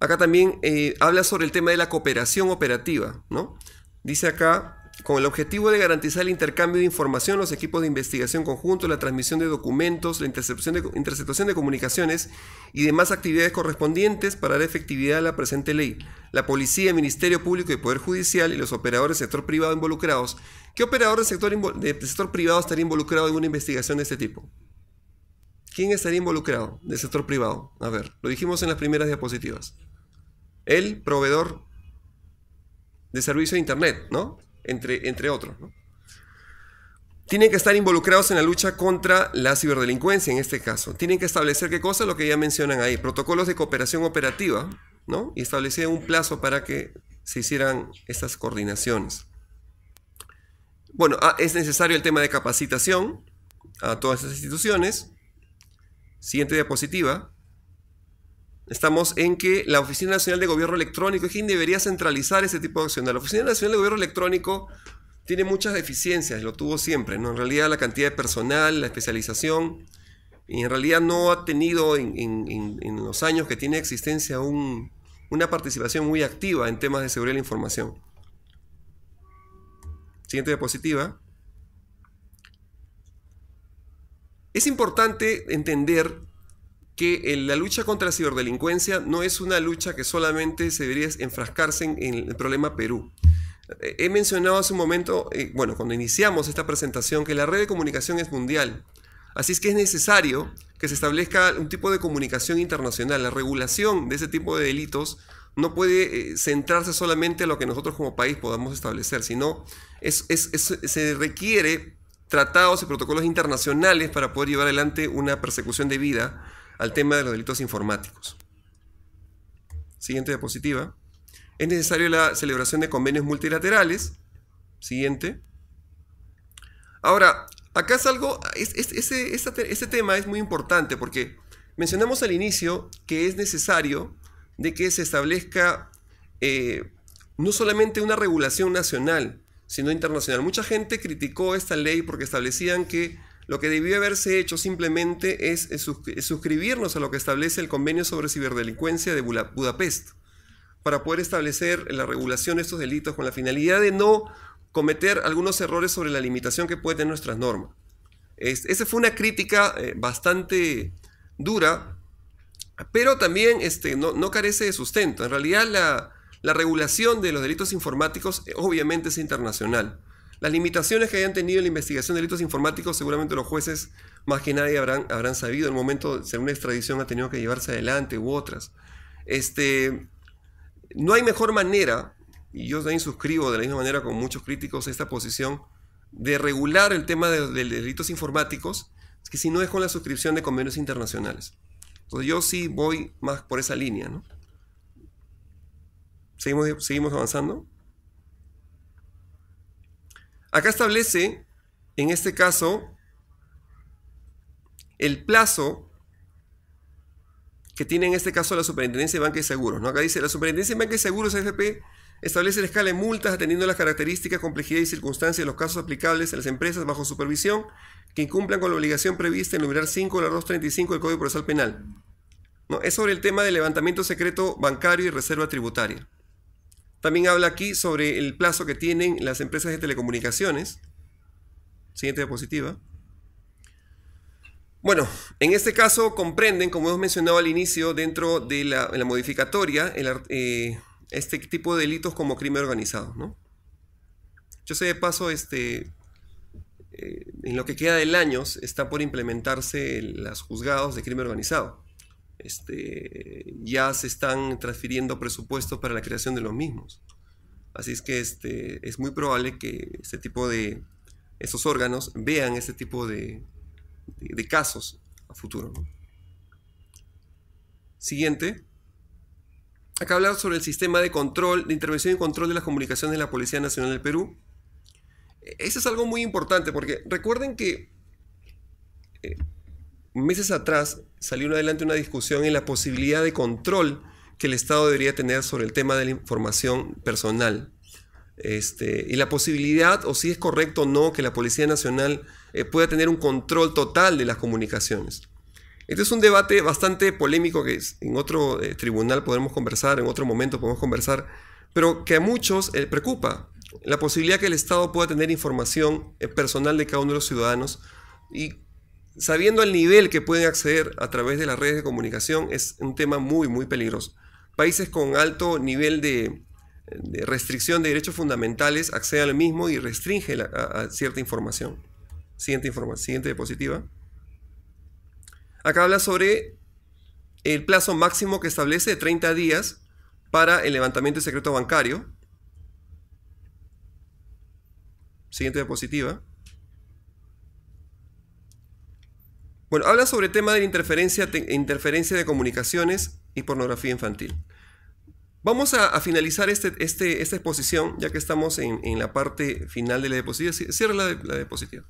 Acá también eh, habla sobre el tema de la cooperación operativa, ¿no? Dice acá con el objetivo de garantizar el intercambio de información, los equipos de investigación conjuntos, la transmisión de documentos, la de, interceptación de comunicaciones y demás actividades correspondientes para dar efectividad a la presente ley, la policía, el Ministerio Público y Poder Judicial y los operadores del sector privado involucrados. ¿Qué operador del sector, del sector privado estaría involucrado en una investigación de este tipo? ¿Quién estaría involucrado del sector privado? A ver, lo dijimos en las primeras diapositivas. El proveedor de servicio de Internet, ¿no? entre, otros. Tienen que estar involucrados en la lucha contra la ciberdelincuencia en este caso. Tienen que establecer qué cosa? lo que ya mencionan ahí, protocolos de cooperación operativa, ¿no? Y establecer un plazo para que se hicieran estas coordinaciones. Bueno, ah, es necesario el tema de capacitación a todas estas instituciones. Siguiente diapositiva. Estamos en que la Oficina Nacional de Gobierno Electrónico, es quien debería centralizar ese tipo de acciones. La Oficina Nacional de Gobierno Electrónico tiene muchas deficiencias, lo tuvo siempre, ¿no? En realidad la cantidad de personal, la especialización, y en realidad no ha tenido en, los años que tiene existencia una participación muy activa en temas de seguridad de la información. Siguiente diapositiva. Es importante entender que eh, la lucha contra la ciberdelincuencia no es una lucha que solamente se debería enfrascarse en, el problema Perú. Eh, he mencionado hace un momento, eh, bueno, cuando iniciamos esta presentación, que la red de comunicación es mundial. Así es que es necesario que se establezca un tipo de comunicación internacional. La regulación de ese tipo de delitos no puede centrarse solamente en lo que nosotros como país podamos establecer, sino es, se requiere tratados y protocolos internacionales para poder llevar adelante una persecución de vida al tema de los delitos informáticos. Siguiente diapositiva. Es necesaria la celebración de convenios multilaterales. Siguiente. Ahora, acá salgo algo, es, ese, tema es muy importante porque mencionamos al inicio que es necesario de que se establezca eh, no solamente una regulación nacional, sino internacional. Mucha gente criticó esta ley porque establecían que lo que debió haberse hecho simplemente es, suscribirnos a lo que establece el Convenio sobre Ciberdelincuencia de Budapest para poder establecer la regulación de estos delitos con la finalidad de no cometer algunos errores sobre la limitación que pueden tener nuestras normas. esa fue una crítica eh, bastante dura, pero también este, no, carece de sustento. En realidad la, regulación de los delitos informáticos eh, obviamente es internacional. Las limitaciones que hayan tenido en la investigación de delitos informáticos seguramente los jueces más que nadie habrán, habrán sabido. En el momento, si una extradición ha tenido que llevarse adelante u otras. Este, no hay mejor manera, y yo también suscribo de la misma manera con muchos críticos esta posición, de regular el tema de, delitos informáticos que si no es con la suscripción de convenios internacionales. Entonces yo sí voy más por esa línea. ¿Seguimos, seguimos avanzando? Acá establece, en este caso, el plazo que tiene en este caso la Superintendencia de Banca y Seguros. ¿no? Acá dice, la Superintendencia de Banca y Seguros, AFP, establece la escala de multas atendiendo las características, complejidad y circunstancias de los casos aplicables a las empresas bajo supervisión que incumplan con la obligación prevista en el numeral 5 de la 35 del Código Procesal Penal. ¿No? Es sobre el tema del levantamiento secreto bancario y reserva tributaria. También habla aquí sobre el plazo que tienen las empresas de telecomunicaciones. Siguiente diapositiva. Bueno, en este caso comprenden, como hemos mencionado al inicio, dentro de la, modificatoria, eh, este tipo de delitos como crimen organizado. Yo sé de paso, este, eh, en lo que queda del año, está por implementarse los juzgados de crimen organizado. Este, ya se están transfiriendo presupuestos para la creación de los mismos. Así es que este, es muy probable que este tipo de, esos órganos vean este tipo de, casos a futuro. Siguiente. Acá hablar sobre el sistema de control, de intervención y control de las comunicaciones de la Policía Nacional del Perú. E, eso es algo muy importante porque recuerden que eh, meses atrás salió adelante una discusión en la posibilidad de control que el Estado debería tener sobre el tema de la información personal. Este, y la posibilidad, o si es correcto o no, que la Policía Nacional eh, pueda tener un control total de las comunicaciones. Este es un debate bastante polémico que en otro eh, tribunal podemos conversar, en otro momento podemos conversar, pero que a muchos eh, preocupa la posibilidad que el Estado pueda tener información personal de cada uno de los ciudadanos y sabiendo el nivel que pueden acceder a través de las redes de comunicación, es un tema muy, muy peligroso. Países con alto nivel de, restricción de derechos fundamentales acceden al mismo y restringen a, cierta información. Siguiente, siguiente diapositiva. Acá habla sobre el plazo máximo que establece de 30 días para el levantamiento de secreto bancario. Siguiente diapositiva. Bueno, habla sobre el tema de la interferencia, de comunicaciones y pornografía infantil. Vamos a, finalizar este, este, esta exposición, ya que estamos en, la parte final de la diapositiva. Cierra la, diapositiva.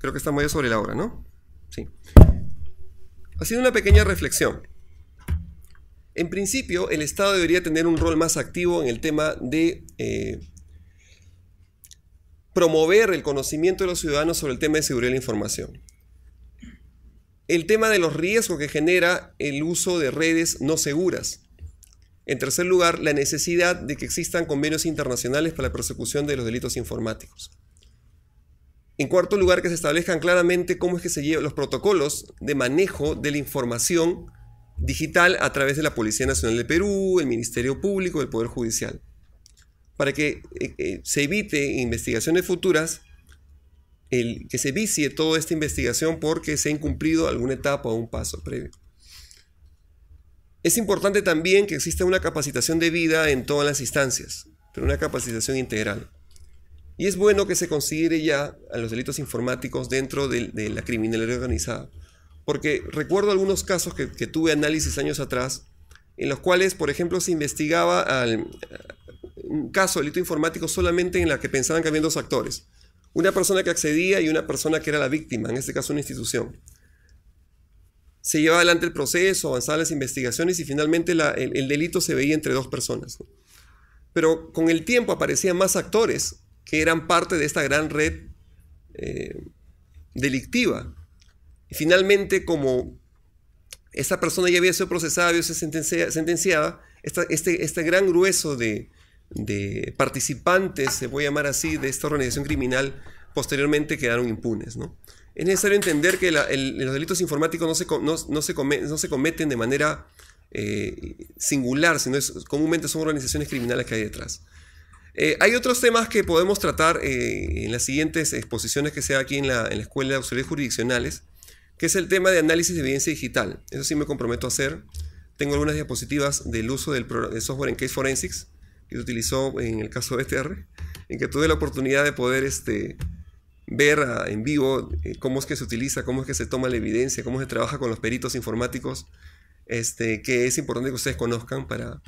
Creo que estamos ya sobre la hora, ¿no? Sí. Haciendo una pequeña reflexión. En principio, el Estado debería tener un rol más activo en el tema de eh, promover el conocimiento de los ciudadanos sobre el tema de seguridad de la información el tema de los riesgos que genera el uso de redes no seguras. En tercer lugar, la necesidad de que existan convenios internacionales para la persecución de los delitos informáticos. En cuarto lugar, que se establezcan claramente cómo es que se llevan los protocolos de manejo de la información digital a través de la Policía Nacional de Perú, el Ministerio Público, el Poder Judicial, para que eh, eh, se evite investigaciones futuras el, que se vicie toda esta investigación porque se ha incumplido alguna etapa o un paso previo. Es importante también que exista una capacitación de vida en todas las instancias, pero una capacitación integral. Y es bueno que se considere ya a los delitos informáticos dentro de, la criminalidad organizada. Porque recuerdo algunos casos que, tuve análisis años atrás, en los cuales, por ejemplo, se investigaba al, un caso delito informático solamente en la que pensaban que habían dos actores. Una persona que accedía y una persona que era la víctima, en este caso una institución. Se llevaba adelante el proceso, avanzaban las investigaciones y finalmente el, delito se veía entre dos personas. Pero con el tiempo aparecían más actores que eran parte de esta gran red eh, delictiva. Y finalmente, como esta persona ya había sido procesada, había sido sentenciada, este, este gran grueso de, de participantes, se puede llamar así, de esta organización criminal, posteriormente quedaron impunes. ¿no? Es necesario entender que los delitos informáticos no se, no, se, no se cometen de manera eh, singular, sino es, comúnmente son organizaciones criminales que hay detrás. Eh, hay otros temas que podemos tratar eh, en las siguientes exposiciones que sea aquí en la, en la Escuela de Auxiliares Jurisdiccionales, que es el tema de análisis de evidencia digital. Eso sí me comprometo a hacer. Tengo algunas diapositivas del uso del software en Case Forensics que se utilizó en el caso de ETR, en que tuve la oportunidad de poder este, ver ah, en vivo eh, cómo es que se utiliza, cómo es que se toma la evidencia, cómo se trabaja con los peritos informáticos, este, que es importante que ustedes conozcan para,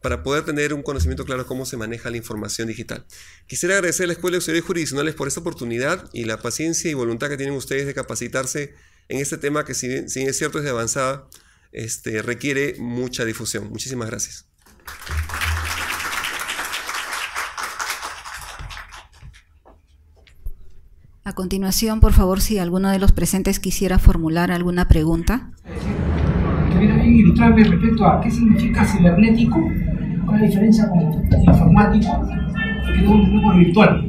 para poder tener un conocimiento claro de cómo se maneja la información digital. Quisiera agradecer a la Escuela de Auxiliares Jurisdiccionales por esta oportunidad y la paciencia y voluntad que tienen ustedes de capacitarse en este tema que, si es cierto, es de avanzada, este, requiere mucha difusión. Muchísimas gracias. A continuación, por favor, si alguno de los presentes quisiera formular alguna pregunta. Quería ilustrarme respecto a qué significa cibernético, cuál es la diferencia con informático, que es un virtual.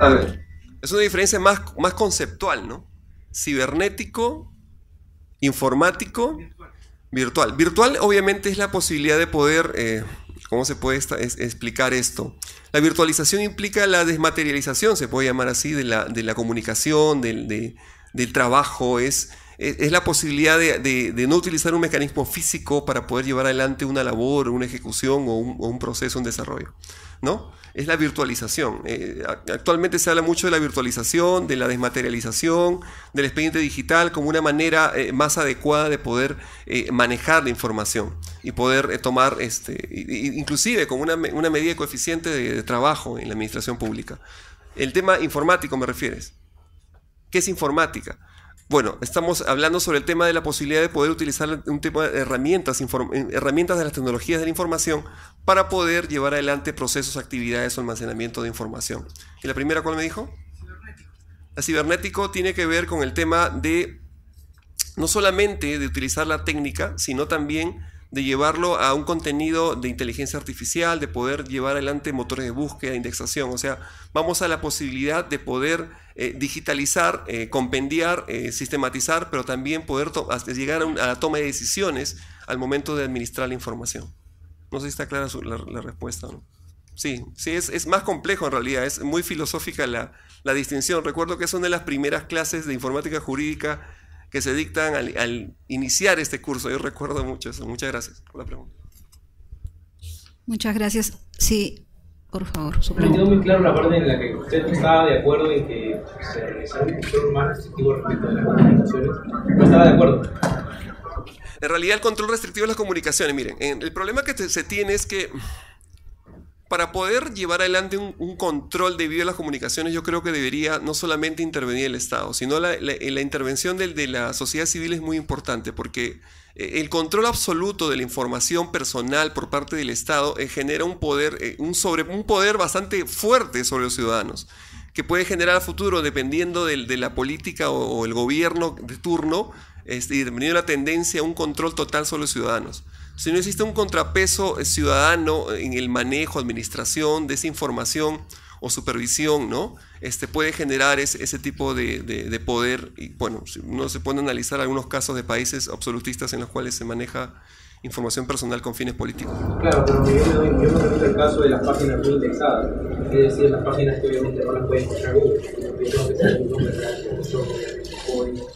A ver, es una diferencia más, más conceptual, ¿no? Cibernético, informático, virtual. Virtual, virtual obviamente es la posibilidad de poder... Eh, ¿Cómo se puede explicar esto? La virtualización implica la desmaterialización, se puede llamar así, de la, comunicación, del, trabajo. Es, la posibilidad de, no utilizar un mecanismo físico para poder llevar adelante una labor, una ejecución o un, proceso, un proceso en desarrollo. ¿no? es la virtualización. Eh, actualmente se habla mucho de la virtualización, de la desmaterialización, del expediente digital como una manera eh, más adecuada de poder eh, manejar la información y poder tomar, este, inclusive como una, una medida coeficiente de trabajo en la administración pública. El tema informático me refieres. ¿Qué es informática? Bueno, estamos hablando sobre el tema de la posibilidad de poder utilizar un tema de herramientas, eh, herramientas de las tecnologías de la información para poder llevar adelante procesos, actividades o almacenamiento de información. ¿Y la primera cuál me dijo? Cibernético. La cibernético tiene que ver con el tema de no solamente de utilizar la técnica, sino también de llevarlo a un contenido de inteligencia artificial, de poder llevar adelante motores de búsqueda, indexación. O sea, vamos a la posibilidad de poder eh, digitalizar, eh, compendiar, eh, sistematizar, pero también poder llegar a, la toma de decisiones al momento de administrar la información. No sé si está clara la, respuesta. ¿no? Sí, sí, es, más complejo en realidad, es muy filosófica la, la distinción. Recuerdo que es una de las primeras clases de informática jurídica que se dictan al, iniciar este curso. Yo recuerdo mucho eso. Muchas gracias por la pregunta. Muchas gracias. Sí, por favor, Me quedó muy claro la parte en la que usted estaba de acuerdo en que se realizara un control más restrictivo respecto a las comunicaciones. No estaba de acuerdo. En realidad, el control restrictivo es las comunicaciones, miren, el problema que se tiene es que para poder llevar adelante un, control debido a las comunicaciones, yo creo que debería no solamente intervenir el Estado, sino la, intervención de, la sociedad civil es muy importante porque eh, el control absoluto de la información personal por parte del Estado eh, genera un poder, eh, sobre, un poder bastante fuerte sobre los ciudadanos que puede generar a futuro, dependiendo de, la política o, el gobierno de turno, este, y de la tendencia, un control total sobre los ciudadanos si no existe un contrapeso eh, ciudadano eh, en el manejo, administración de esa información o supervisión, ¿no? Este puede generar ese tipo de, poder. Y bueno, no se puede analizar algunos casos de países absolutistas en los cuales se maneja información personal con fines políticos. Claro, pero yo, yo me refiero al caso de las páginas no indexadas, es decir, las páginas que obviamente no las puede encontrar Google, que no que un nombre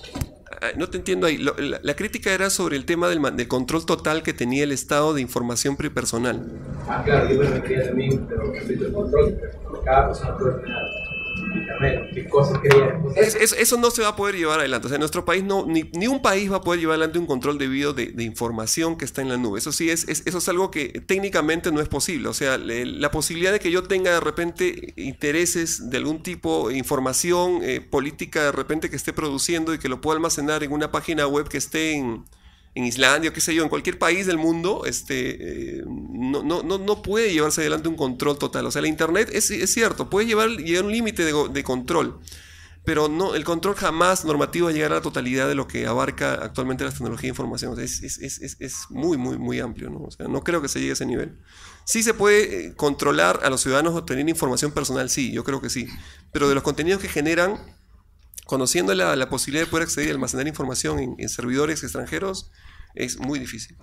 Ah, no te entiendo ahí. la, la, crítica era sobre el tema del, control total que tenía el Estado de información prepersonal. Ah, claro, yo me refería también, pero el control. Cada persona puede tener eso no se va a poder llevar adelante. O sea, en nuestro país no, ni, un país va a poder llevar adelante un control debido de, información que está en la nube. Eso sí, es, eso es algo que técnicamente no es posible. O sea, la posibilidad de que yo tenga de repente intereses de algún tipo, información eh, política de repente que esté produciendo y que lo pueda almacenar en una página web que esté en en Islandia, o qué sé yo, en cualquier país del mundo, este, eh, no, no, no, puede llevarse adelante un control total. O sea, la Internet es, cierto, puede llevar, llegar un límite de, control, pero no, el control jamás normativo va a llegar a la totalidad de lo que abarca actualmente las tecnologías de información. es, muy, muy, muy amplio, ¿no? no creo que se llegue a ese nivel. Sí se puede eh, controlar a los ciudadanos obtener información personal, sí, yo creo que sí, pero de los contenidos que generan conociendo la, la, posibilidad de poder acceder y almacenar información en, servidores extranjeros, es muy difícil.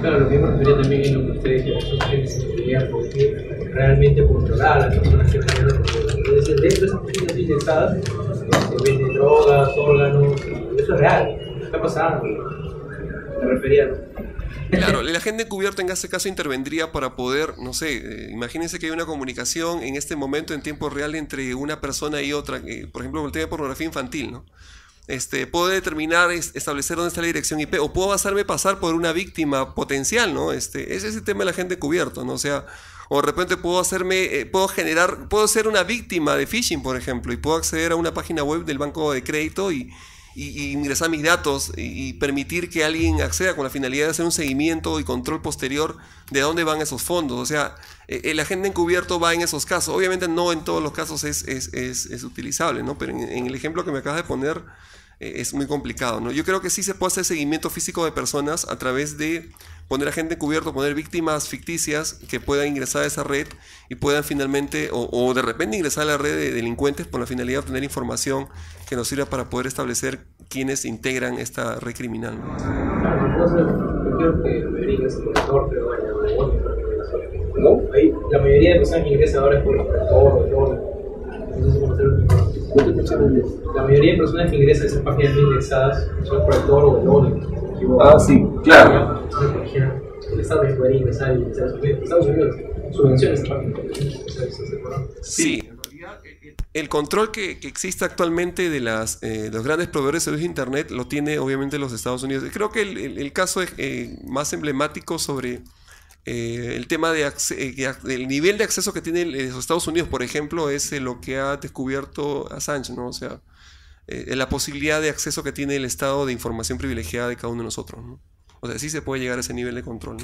Claro, lo que yo me refería también es lo que ustedes decían, porque realmente controlar a las personas que están Entonces, dentro de esas personas inyectadas, se este, venden drogas, órganos, eso es real, está pasando. Me refería, Claro, la gente encubierta en este caso intervendría para poder, no sé, eh, imagínense que hay una comunicación en este momento en tiempo real entre una persona y otra, eh, por ejemplo, con el tema de pornografía infantil, ¿no? Este, puedo determinar, establecer dónde está la dirección IP o puedo hacerme pasar por una víctima potencial, ¿no? Este, es el tema de la gente encubierta, ¿no? O sea, o de repente puedo hacerme, eh, puedo generar, puedo ser una víctima de phishing, por ejemplo, y puedo acceder a una página web del banco de crédito y, ingresar mis datos y, permitir que alguien acceda con la finalidad de hacer un seguimiento y control posterior de dónde van esos fondos. O sea, el eh, eh, agente encubierto va en esos casos. Obviamente no en todos los casos es, es, utilizable, ¿no? Pero en, el ejemplo que me acabas de poner eh, es muy complicado, ¿no? Yo creo que sí se puede hacer seguimiento físico de personas a través de poner a gente encubierto, poner víctimas ficticias que puedan ingresar a esa red y puedan finalmente, o, de repente ingresar a la red de delincuentes con la finalidad de obtener información que nos sirva para poder establecer quiénes integran esta red criminal. ¿No? Ahí, la mayoría de personas que ingresan es por La mayoría de personas que ingresan a esas páginas ingresadas son por el toro o el Ah, sí. Claro. El Estado de y Estados Unidos subvenciones Sí. Eh, eh, el control que, existe actualmente de las, eh, los grandes proveedores de servicios de Internet lo tiene obviamente los Estados Unidos. Creo que el, caso es, eh, más emblemático sobre el tema de nivel de acceso que tiene los Estados Unidos, por ejemplo, es lo que ha descubierto Assange, ¿no? O sea, la posibilidad de acceso que tiene el Estado de información privilegiada de cada uno de nosotros, ¿no? O sea, sí se puede llegar a ese nivel de control.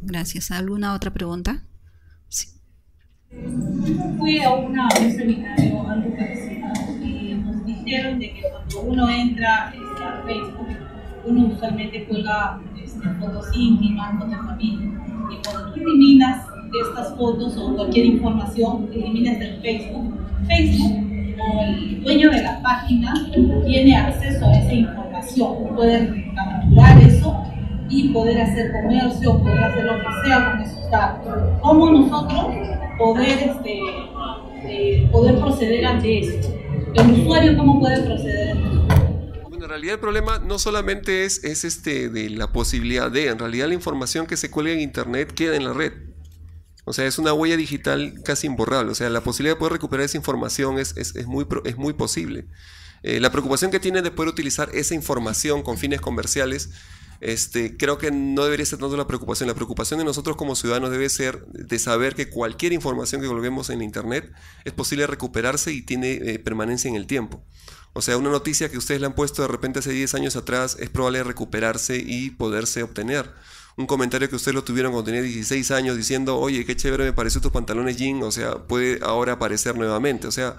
Gracias. ¿Alguna otra pregunta? Sí. fui a, una, un seminario y nos dijeron de que cuando uno entra a Facebook, uno usualmente cuelga este, fotos íntimas, fotos de familia. Y cuando tú eliminas estas fotos o cualquier información, eliminas del Facebook, Facebook o el dueño de la página tiene acceso a esa información información, poder capturar eso y poder hacer comercio, poder hacer lo que sea con esos datos. ¿Cómo nosotros poder, este, eh, poder proceder ante eso? ¿El usuario cómo puede proceder ante en realidad el problema no solamente es, es, este de la posibilidad de, en realidad la información que se cuelga en internet queda en la red. O sea, es una huella digital casi imborrable. O sea, la posibilidad de poder recuperar esa información es, es muy, es muy posible. Eh, la preocupación que tiene de poder utilizar esa información con fines comerciales, este, creo que no debería ser tanto la preocupación. La preocupación de nosotros como ciudadanos debe ser de saber que cualquier información que volvemos en Internet es posible recuperarse y tiene eh, permanencia en el tiempo. O sea, una noticia que ustedes le han puesto de repente hace 10 años atrás es probable recuperarse y poderse obtener. Un comentario que ustedes lo tuvieron cuando tenía 16 años diciendo, oye, qué chévere me pareció tus pantalones jean, o sea, puede ahora aparecer nuevamente. O sea,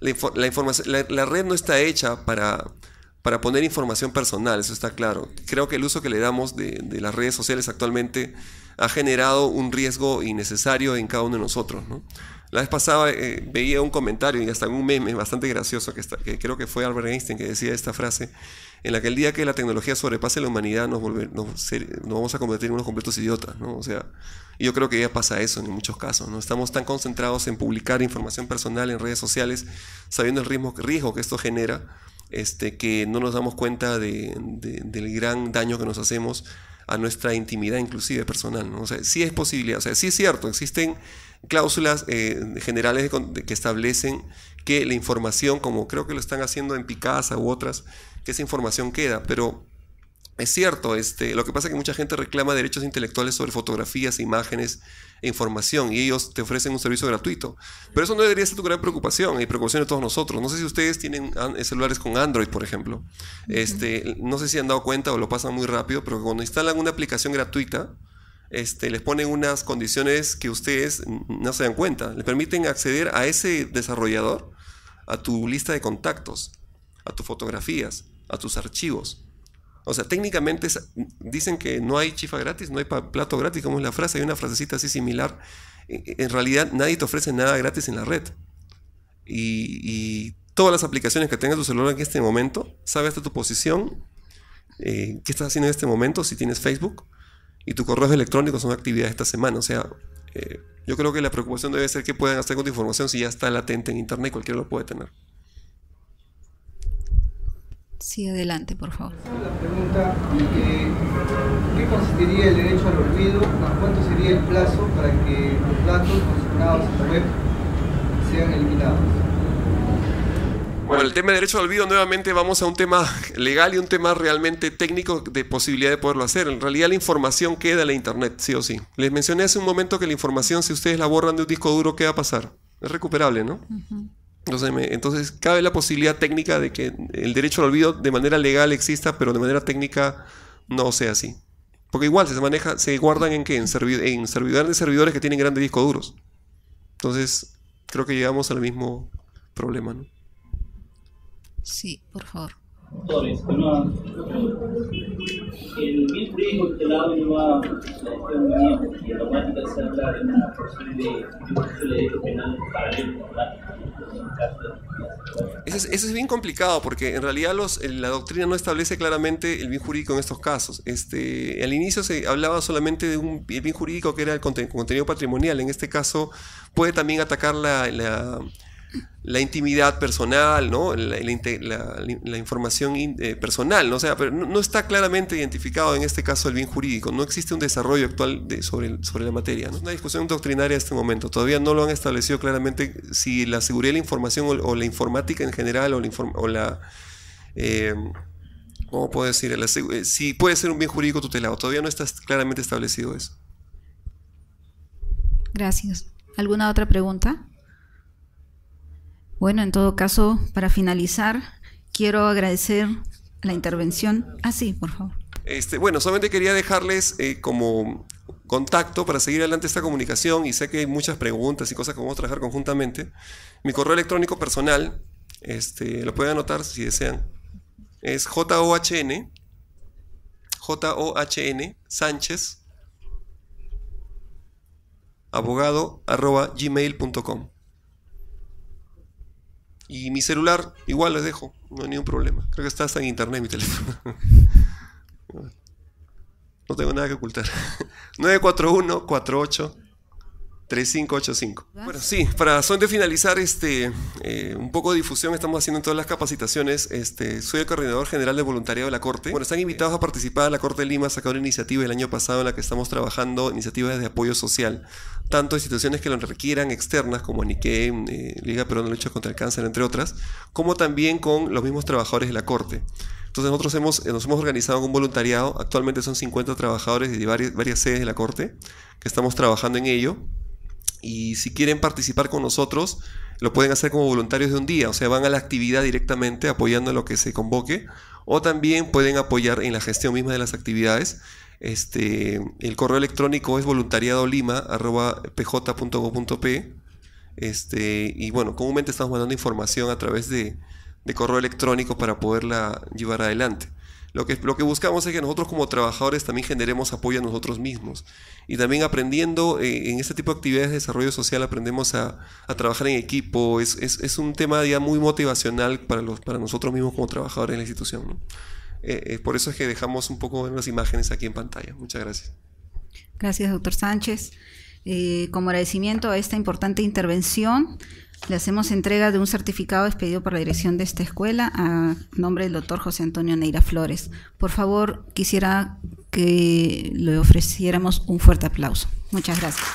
la, la, red no está hecha para, para poner información personal, eso está claro. Creo que el uso que le damos de, las redes sociales actualmente ha generado un riesgo innecesario en cada uno de nosotros. La vez pasada eh, veía un comentario y hasta un meme bastante gracioso que, que creo que fue Albert Einstein que decía esta frase en aquel día que la tecnología sobrepase la humanidad nos, nos, vamos a convertir en unos completos idiotas, ¿no? O sea, yo creo que ya pasa eso en muchos casos, ¿no? Estamos tan concentrados en publicar información personal en redes sociales, sabiendo el riesgo que esto genera, este, que no nos damos cuenta del gran daño que nos hacemos a nuestra intimidad, inclusive personal, ¿no? O sea, sí es posible, o sea, sí es cierto, existen cláusulas eh, generales que establecen que la información, como creo que lo están haciendo en Picasa u otras, que esa información queda, pero es cierto, este, lo que pasa es que mucha gente reclama derechos intelectuales sobre fotografías, imágenes e información y ellos te ofrecen un servicio gratuito. Pero eso no debería ser tu gran preocupación y preocupación de todos nosotros. No sé si ustedes tienen eh, celulares con Android, por ejemplo. Este, no sé si han dado cuenta o lo pasan muy rápido, pero cuando instalan una aplicación gratuita, este, les ponen unas condiciones que ustedes no se dan cuenta. Les permiten acceder a ese desarrollador, a tu lista de contactos, a tus fotografías, a tus archivos. O sea, técnicamente dicen que no hay chifa gratis, no hay plato gratis, como es la frase, hay una frasecita así similar. E, e, en realidad nadie te ofrece nada gratis en la red. Y, todas las aplicaciones que tengas tu celular en este momento, sabes hasta tu posición, eh, qué estás haciendo en este momento, si tienes Facebook, y tus correos electrónicos son actividades esta semana. O sea, eh, yo creo que la preocupación debe ser qué pueden hacer con tu información si ya está latente en Internet y cualquiera lo puede tener. Sí, adelante, por favor. La pregunta, ¿qué consistiría el derecho al olvido? cuánto sería el plazo para que los datos consignados en la web sean eliminados? Bueno, el tema de derecho al olvido nuevamente vamos a un tema legal y un tema realmente técnico de posibilidad de poderlo hacer. En realidad la información queda en la internet, sí o sí. Les mencioné hace un momento que la información, si ustedes la borran de un disco duro, ¿qué va a pasar? Es recuperable, ¿no? Entonces, cabe la posibilidad técnica de que el derecho al olvido de manera legal exista, pero de manera técnica no sea así. Porque igual se maneja, se guardan en qué? En, en servidores de servidores que tienen grandes discos duros. Entonces, creo que llegamos al mismo problema, ¿no? Sí, por favor. eso es, bien complicado porque en realidad los, la doctrina no establece claramente el bien jurídico en estos casos. Este, al inicio se hablaba solamente de un bien jurídico que era el contenido patrimonial. En este caso puede también atacar la la intimidad personal, la, información eh, personal, ¿no? pero no, está claramente identificado en este caso el bien jurídico, no existe un desarrollo actual sobre, sobre la materia. ¿no? Una discusión doctrinaria en este momento, todavía no lo han establecido claramente si la seguridad de la información o, la informática en general o la... Eh, ¿Cómo puedo decir? Eh, si puede ser un bien jurídico tutelado, todavía no está claramente establecido eso. Gracias. ¿Alguna otra pregunta? Bueno, en todo caso, para finalizar, quiero agradecer la intervención. Ah, sí, por favor. Este, bueno, solamente quería dejarles eh, como contacto para seguir adelante esta comunicación y sé que hay muchas preguntas y cosas que vamos a trabajar conjuntamente. Mi correo electrónico personal, este, lo pueden anotar si desean, es john, john sánchez abogado gmail.com. Y mi celular, igual les dejo, no hay ningún problema. Creo que está hasta en internet mi teléfono. No tengo nada que ocultar. 941 48 3585. Bueno, sí, para de finalizar, este, eh, un poco de difusión estamos haciendo en todas las capacitaciones. Este, soy el coordinador general de voluntariado de la Corte. Bueno, están invitados a participar. La Corte de Lima sacó una iniciativa el año pasado en la que estamos trabajando iniciativas de apoyo social, tanto instituciones que lo requieran externas como Anique, eh, Liga Perón de Lucha contra el Cáncer, entre otras, como también con los mismos trabajadores de la Corte. Entonces nosotros hemos, eh, nos hemos organizado un voluntariado. Actualmente son 50 trabajadores de varias, varias sedes de la Corte que estamos trabajando en ello y si quieren participar con nosotros, lo pueden hacer como voluntarios de un día, o sea, van a la actividad directamente apoyando lo que se convoque, o también pueden apoyar en la gestión misma de las actividades. Este, el correo electrónico es voluntariadolima.pj.gov.p. Este, y bueno, comúnmente estamos mandando información a través de, de correo electrónico para poderla llevar adelante. Lo que, lo que buscamos es que nosotros como trabajadores también generemos apoyo a nosotros mismos. Y también aprendiendo eh, en este tipo de actividades de desarrollo social, aprendemos a, trabajar en equipo. Es, es, un tema ya muy motivacional para, los, para nosotros mismos como trabajadores en la institución. Eh, por eso es que dejamos un poco las imágenes aquí en pantalla. Muchas gracias. Gracias, doctor Sánchez. Eh, como agradecimiento a esta importante intervención, le hacemos entrega de un certificado expedido por la dirección de esta escuela a nombre del doctor José Antonio Neira Flores. Por favor, quisiera que le ofreciéramos un fuerte aplauso. Muchas gracias.